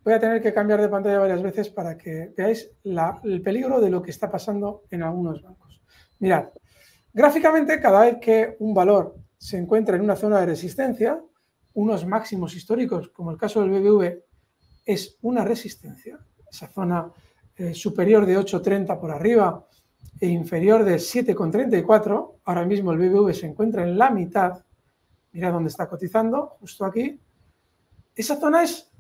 Voy a tener que cambiar de pantalla varias veces para que veáis el peligro de lo que está pasando en algunos bancos. Mirad, gráficamente cada vez que un valor se encuentra en una zona de resistencia, unos máximos históricos, como el caso del BBV, es una resistencia. Esa zona eh, superior de 8,30 por arriba e inferior de 7,34, ahora mismo el BBV se encuentra en la mitad, mira dónde está cotizando, justo aquí, esa zona es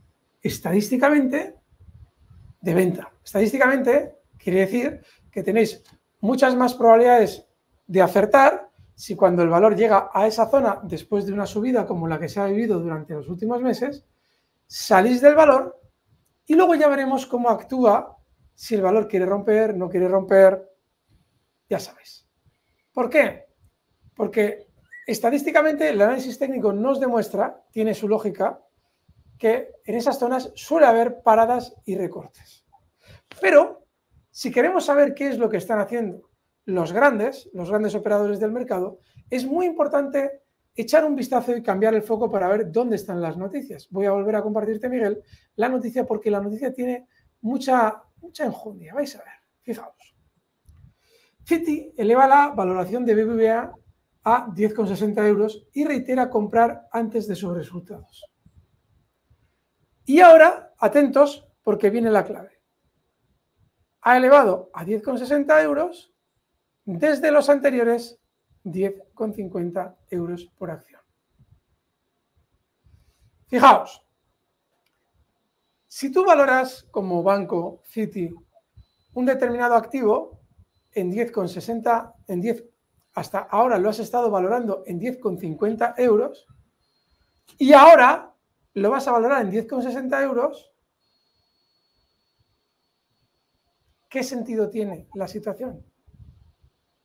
estadísticamente de venta. Estadísticamente quiere decir que tenéis muchas más probabilidades de acertar si cuando el valor llega a esa zona después de una subida como la que se ha vivido durante los últimos meses, salís del valor y luego ya veremos cómo actúa si el valor quiere romper, no quiere romper, ya sabéis. ¿Por qué? Porque estadísticamente el análisis técnico nos demuestra, tiene su lógica, que en esas zonas suele haber paradas y recortes. Pero si queremos saber qué es lo que están haciendo los grandes, los grandes operadores del mercado, es muy importante echar un vistazo y cambiar el foco para ver dónde están las noticias. Voy a volver a compartirte, Miguel, la noticia porque la noticia tiene mucha Mucha enjundia, vais a ver. Fijaos. Citi eleva la valoración de BBVA a 10,60 euros y reitera comprar antes de sus resultados. Y ahora, atentos, porque viene la clave. Ha elevado a 10,60 euros desde los anteriores 10,50 euros por acción. Fijaos, si tú valoras como banco Citi un determinado activo en 10,60, en 10, hasta ahora lo has estado valorando en 10,50 euros y ahora lo vas a valorar en 10,60 euros, ¿qué sentido tiene la situación?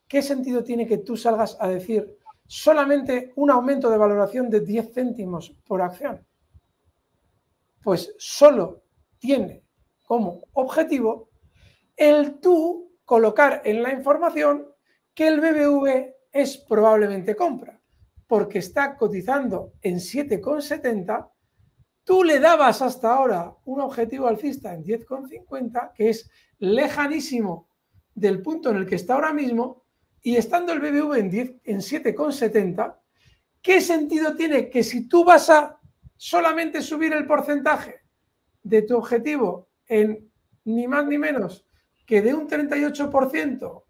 ¿Qué sentido tiene que tú salgas a decir solamente un aumento de valoración de 10 céntimos por acción? pues solo tiene como objetivo el tú colocar en la información que el BBV es probablemente compra, porque está cotizando en 7,70, tú le dabas hasta ahora un objetivo alcista en 10,50, que es lejanísimo del punto en el que está ahora mismo, y estando el BBV en, en 7,70, ¿qué sentido tiene que si tú vas a solamente subir el porcentaje de tu objetivo en ni más ni menos que de un 38%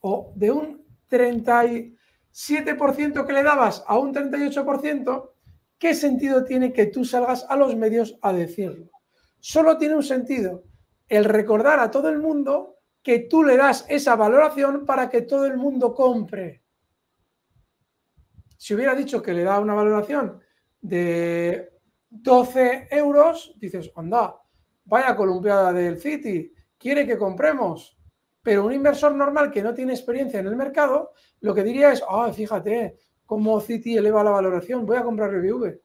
o de un 37% que le dabas a un 38%, ¿qué sentido tiene que tú salgas a los medios a decirlo? Solo tiene un sentido el recordar a todo el mundo que tú le das esa valoración para que todo el mundo compre. Si hubiera dicho que le da una valoración de 12 euros, dices, anda, vaya columpiada del City, quiere que compremos. Pero un inversor normal que no tiene experiencia en el mercado, lo que diría es, ah, fíjate, cómo City eleva la valoración, voy a comprar BBV.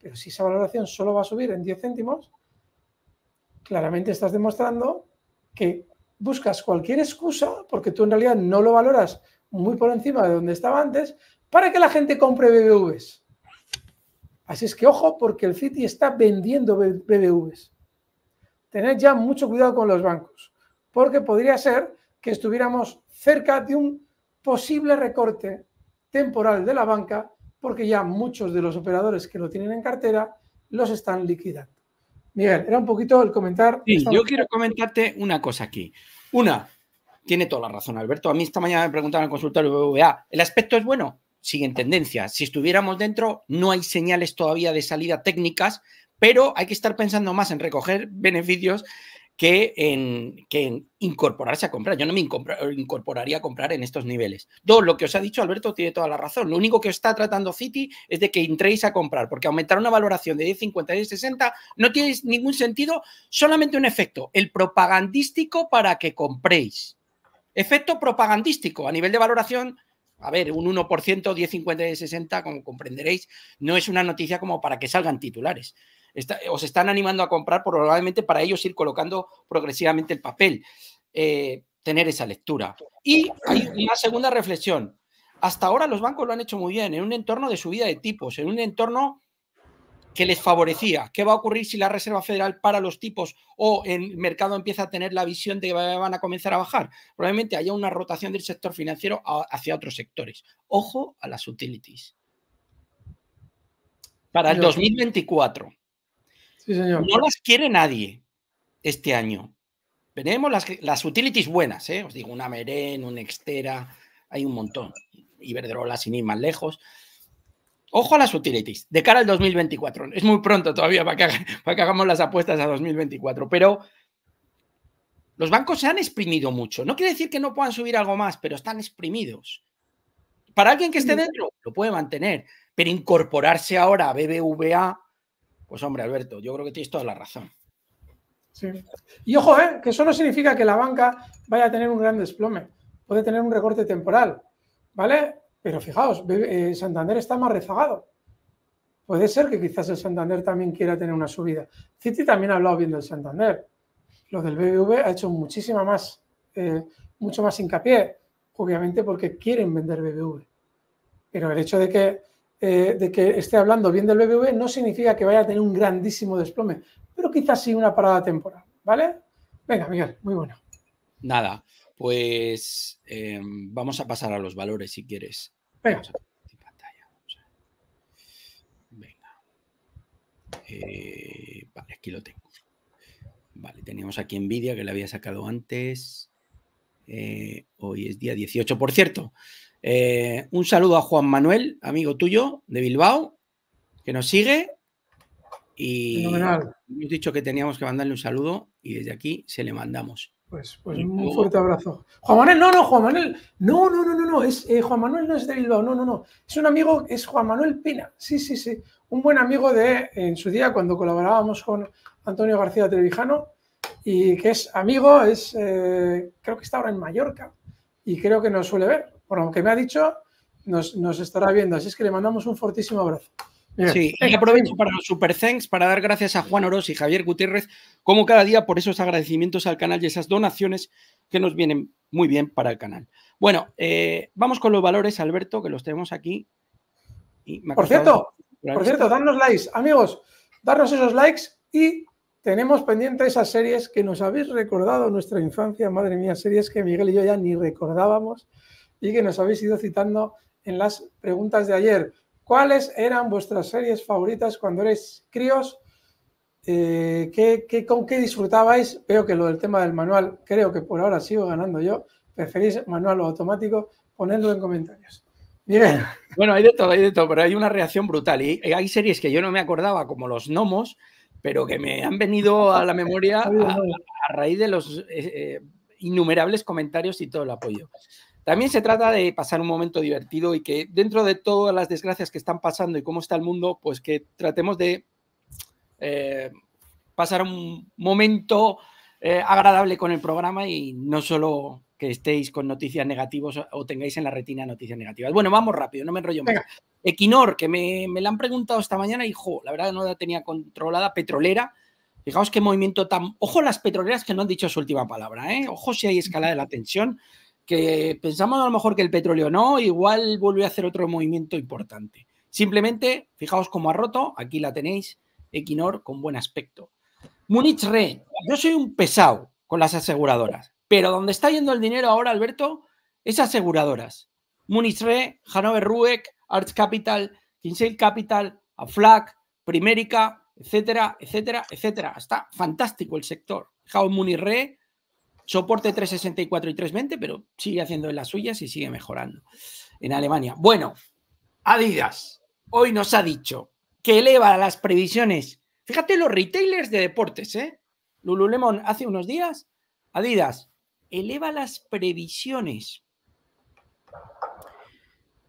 Pero si esa valoración solo va a subir en 10 céntimos, claramente estás demostrando que buscas cualquier excusa, porque tú en realidad no lo valoras muy por encima de donde estaba antes, para que la gente compre BBVs. Así es que ojo porque el City está vendiendo BBVs. Tened ya mucho cuidado con los bancos, porque podría ser que estuviéramos cerca de un posible recorte temporal de la banca, porque ya muchos de los operadores que lo tienen en cartera los están liquidando. Miguel, era un poquito el comentar. Sí, yo quiero
comentarte una cosa aquí. Una, tiene toda la razón, Alberto. A mí esta mañana me preguntaron en el consultorio BBVA, ¿el aspecto es bueno? siguen tendencia. Si estuviéramos dentro, no hay señales todavía de salida técnicas, pero hay que estar pensando más en recoger beneficios que en, que incorporarse a comprar. Yo no me incorporaría a comprar en estos niveles. Dos, lo que os ha dicho Alberto tiene toda la razón. Lo único que está tratando Citi es de que entréis a comprar, porque aumentar una valoración de 10,50 a 60, no tiene ningún sentido, solamente un efecto, el propagandístico para que compréis. Efecto propagandístico a nivel de valoración a ver, un 1%, 10, 50 y 60, como comprenderéis, no es una noticia como para que salgan titulares. os están animando a comprar probablemente para ellos ir colocando progresivamente el papel, eh, tener esa lectura. Y hay una segunda reflexión. Hasta ahora los bancos lo han hecho muy bien, en un entorno de subida de tipos, en un entorno que les favorecía. ¿Qué va a ocurrir si la Reserva Federal para los tipos o el mercado empieza a tener la visión de que van a comenzar a bajar? Probablemente haya una rotación del sector financiero hacia otros sectores. Ojo a las utilities. Para el 2024.
No las
quiere nadie este año. Tenemos las, utilities buenas, ¿eh? os digo, una Meren, un Extera, hay un montón. Iberdrola sin ir más lejos. Ojo a las utilities de cara al 2024. Es muy pronto todavía para que, hagamos las apuestas a 2024, pero los bancos se han exprimido mucho. No quiere decir que no puedan subir algo más, pero están exprimidos. Para alguien que esté dentro, lo puede mantener, pero incorporarse ahora a BBVA,
pues hombre, Alberto, yo creo que tienes toda la razón. Sí. Y ojo, ¿eh? que eso no significa que la banca vaya a tener un gran desplome, puede tener un recorte temporal, ¿vale? Pero fijaos, eh, Santander está más rezagado. Puede ser que quizás el Santander también quiera tener una subida. Citi también ha hablado bien del Santander. Lo del BBV ha hecho muchísima más, eh, mucho más hincapié, obviamente porque quieren vender BBV. Pero el hecho de que, eh, de que esté hablando bien del BBV no significa que vaya a tener un grandísimo desplome, pero quizás sí una parada temporal, ¿vale? Venga, Miguel, muy bueno.
Nada, pues em, vamos a pasar a los valores si quieres. Venga. Eh, vale, aquí lo tengo. Vale, teníamos aquí envidia, que la había sacado antes. Eh, hoy es día 18, por cierto. Eh, un saludo a Juan Manuel, amigo tuyo de Bilbao, que nos sigue. Y hemos dicho que teníamos que mandarle un saludo y desde aquí se le
mandamos. Pues, pues un fuerte abrazo. Juan Manuel, no, no, Juan Manuel, no, no, no, no, no, es, eh, Juan Manuel no es de Bilbao, no, no, no, es un amigo, es Juan Manuel Pina, sí, sí, sí, un buen amigo de en su día cuando colaborábamos con Antonio García Trevijano y que es amigo, es, eh, creo que está ahora en Mallorca y creo que nos suele ver, por lo que me ha dicho, nos, nos estará viendo, así es que le mandamos un fortísimo abrazo. Sí, eh, aprovecho
para los super thanks para dar gracias a Juan Oroz y Javier Gutiérrez, como cada día, por esos agradecimientos al canal y esas donaciones que nos vienen muy bien para el canal. Bueno, eh, vamos con los
valores, Alberto, que los tenemos aquí.
Y por cierto,
por cierto, darnos likes, amigos, darnos esos likes y tenemos pendiente esas series que nos habéis recordado nuestra infancia, madre mía, series que Miguel y yo ya ni recordábamos y que nos habéis ido citando en las preguntas de ayer. ¿Cuáles eran vuestras series favoritas cuando erais críos? Eh, ¿qué, con qué disfrutabais? Veo que lo del tema del manual, creo que por ahora sigo ganando yo. ¿Preferís manual o automático? Ponedlo en comentarios.
Bien. Bueno, hay de todo, hay de todo, pero hay una reacción brutal. Y hay series que yo no me acordaba, como los gnomos, pero que me han venido a la memoria <laughs> a, raíz de los eh, eh, innumerables comentarios y todo el apoyo. También se trata de pasar un momento divertido y que dentro de todas las desgracias que están pasando y cómo está el mundo, pues que tratemos de eh, pasar un momento eh, agradable con el programa y no solo que estéis con noticias negativas o tengáis en la retina noticias negativas. Bueno, vamos rápido, no me enrollo más. Equinor, que me, me la han preguntado esta mañana hijo, la verdad no la tenía controlada, petrolera. Fijaos qué movimiento tan... Ojo las petroleras que no han dicho su última palabra, ¿eh? Ojo si hay escala de la tensión que pensamos a lo mejor que el petróleo no, igual vuelve a hacer otro movimiento importante. Simplemente, fijaos cómo ha roto, aquí la tenéis, Equinor con buen aspecto. Munich Re, yo soy un pesado con las aseguradoras, pero donde está yendo el dinero ahora, Alberto, es aseguradoras. Munich Re, Hanover Rueck, Arch Capital, Kinsale Capital, Aflac, Primerica, etcétera, etcétera, etcétera. Está fantástico el sector. Fijaos, Munich Re, Soporte 364 y 320, pero sigue haciendo las suyas y sigue mejorando en Alemania. Bueno, Adidas hoy nos ha dicho que eleva las previsiones. Fíjate los retailers de deportes, ¿eh? Lululemon hace unos días, Adidas eleva las previsiones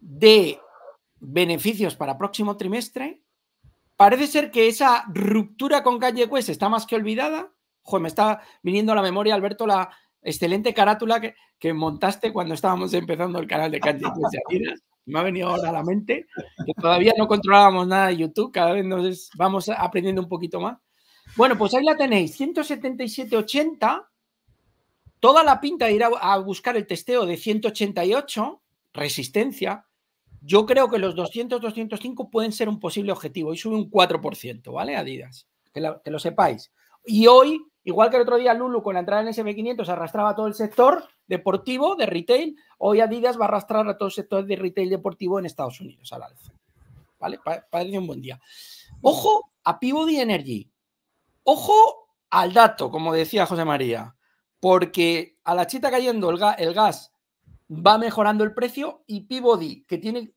de beneficios para próximo trimestre. Parece ser que esa ruptura con Calle está más que olvidada Joder, me está viniendo a la memoria, Alberto, la excelente carátula que, montaste cuando estábamos empezando el canal de Adidas. me ha venido ahora a la mente, que todavía no controlábamos nada de YouTube, cada vez nos vamos aprendiendo un poquito más. Bueno, pues ahí la tenéis, 177.80, toda la pinta de ir a, buscar el testeo de 188, resistencia. Yo creo que los 200, 205 pueden ser un posible objetivo. y sube un 4%, ¿vale? Adidas, que, que lo sepáis. Y hoy Igual que el otro día Lulu con la entrada en SB500 arrastraba todo el sector deportivo de retail, hoy Adidas va a arrastrar a todo el sector de retail deportivo en Estados Unidos al alza. ¿Vale? Parece un buen día. Ojo a Peabody Energy. Ojo al dato, como decía José María, porque a la chita cayendo el, gas va mejorando el precio y Peabody, que tiene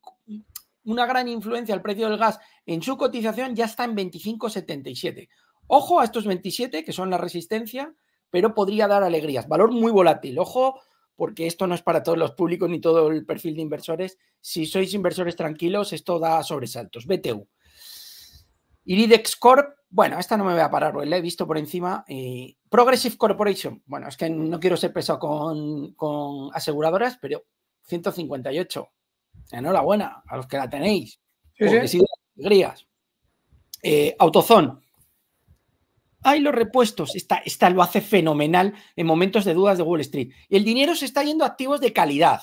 una gran influencia al precio del gas en su cotización, ya está en 25,77. Ojo a estos 27 que son la resistencia, pero podría dar alegrías. Valor muy volátil. Ojo, porque esto no es para todos los públicos ni todo el perfil de inversores. Si sois inversores tranquilos, esto da sobresaltos. BTU. Iridex Corp, bueno, esta no me voy a parar, la he visto por encima. Eh, Progressive Corporation, bueno, es que no quiero ser pesado con, aseguradoras, pero 158. Enhorabuena a los que la tenéis. Sí, sí. alegrías. Eh, Autozón. Autozone, hay los repuestos. Esta, lo hace fenomenal en momentos de dudas de Wall Street. Y el dinero se está yendo a activos de calidad.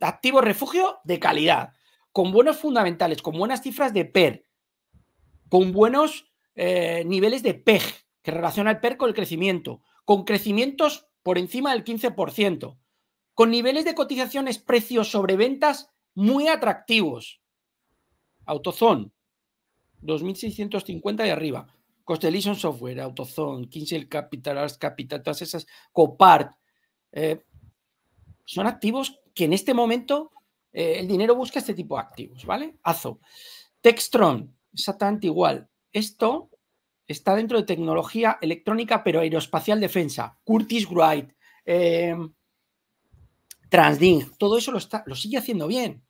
Activos refugio de calidad. Con buenos fundamentales, con buenas cifras de PER, con buenos eh, niveles de PEG, que relaciona el PER con el crecimiento, con crecimientos por encima del 15%, con niveles de cotizaciones precios sobre ventas muy atractivos. Autozón, 2.650 y arriba. Constellation Software, AutoZone, Kinsel Capital, Arts Capital, todas esas, Copart, eh, son activos que en este momento eh, el dinero busca este tipo de activos, ¿vale? Azo. Textron, exactamente igual. Esto está dentro de tecnología electrónica, pero aeroespacial defensa. Curtis Wright, eh, Transding, todo eso lo, está, lo sigue haciendo bien.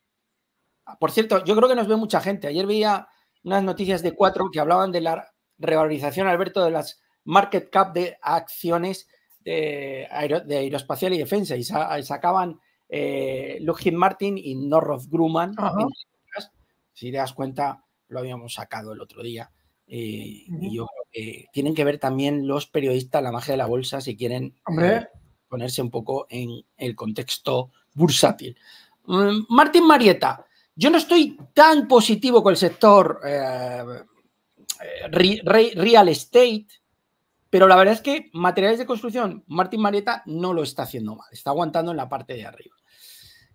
Por cierto, yo creo que nos ve mucha gente. Ayer veía unas noticias de cuatro que hablaban de la revalorización, Alberto, de las market cap de acciones de, de aeroespacial y defensa. Y sacaban eh, Lockheed Martin y Northrop Grumman. Si te das cuenta, lo habíamos sacado el otro día. Eh, y yo creo que tienen que ver también los periodistas la magia de la bolsa si quieren eh, ponerse un poco en el contexto bursátil. Mm, Martín Marieta, yo no estoy tan positivo con el sector eh, eh, real estate, pero la verdad es que materiales de construcción, Martín Marieta no lo está haciendo mal, está aguantando en la parte de arriba.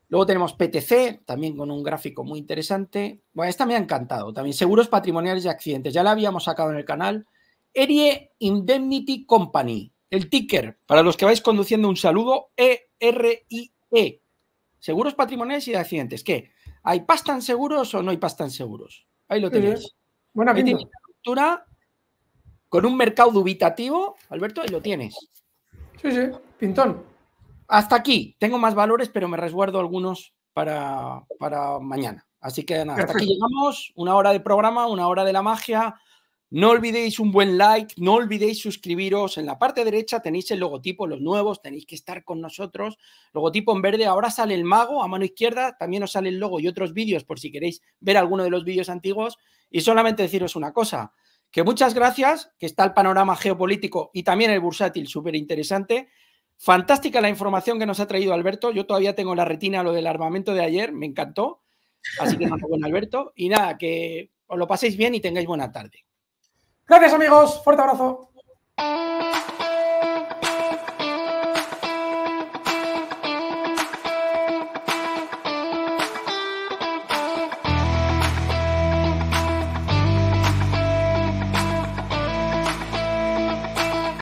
Luego tenemos PTC, también con un gráfico muy interesante. Bueno, esta me ha encantado. También seguros patrimoniales y accidentes. Ya la habíamos sacado en el canal. Erie Indemnity Company. El ticker, para los que vais conduciendo un saludo, ERIE. -E. Seguros patrimoniales y accidentes. ¿Qué? ¿Hay pasta en seguros o no hay pasta en seguros? Ahí lo tenéis. Buena con un mercado dubitativo, Alberto, y lo tienes. Sí, sí, pintón. Hasta aquí. Tengo más valores, pero me resguardo algunos para, para mañana. Así que nada, hasta aquí llegamos. Una hora de programa, una hora de la magia. No olvidéis un buen like, no olvidéis suscribiros. En la parte derecha tenéis el logotipo, los nuevos, tenéis que estar con nosotros. Logotipo en verde, ahora sale el mago a mano izquierda, también os sale el logo y otros vídeos por si queréis ver alguno de los vídeos antiguos. Y solamente deciros una cosa, que muchas gracias, que está el panorama geopolítico y también el bursátil súper interesante. Fantástica la información que nos ha traído Alberto. Yo todavía tengo la retina lo del armamento de ayer, me encantó. Así que bueno, Alberto. Y nada, que os lo paséis bien y tengáis buena tarde.
Gracias amigos, fuerte abrazo.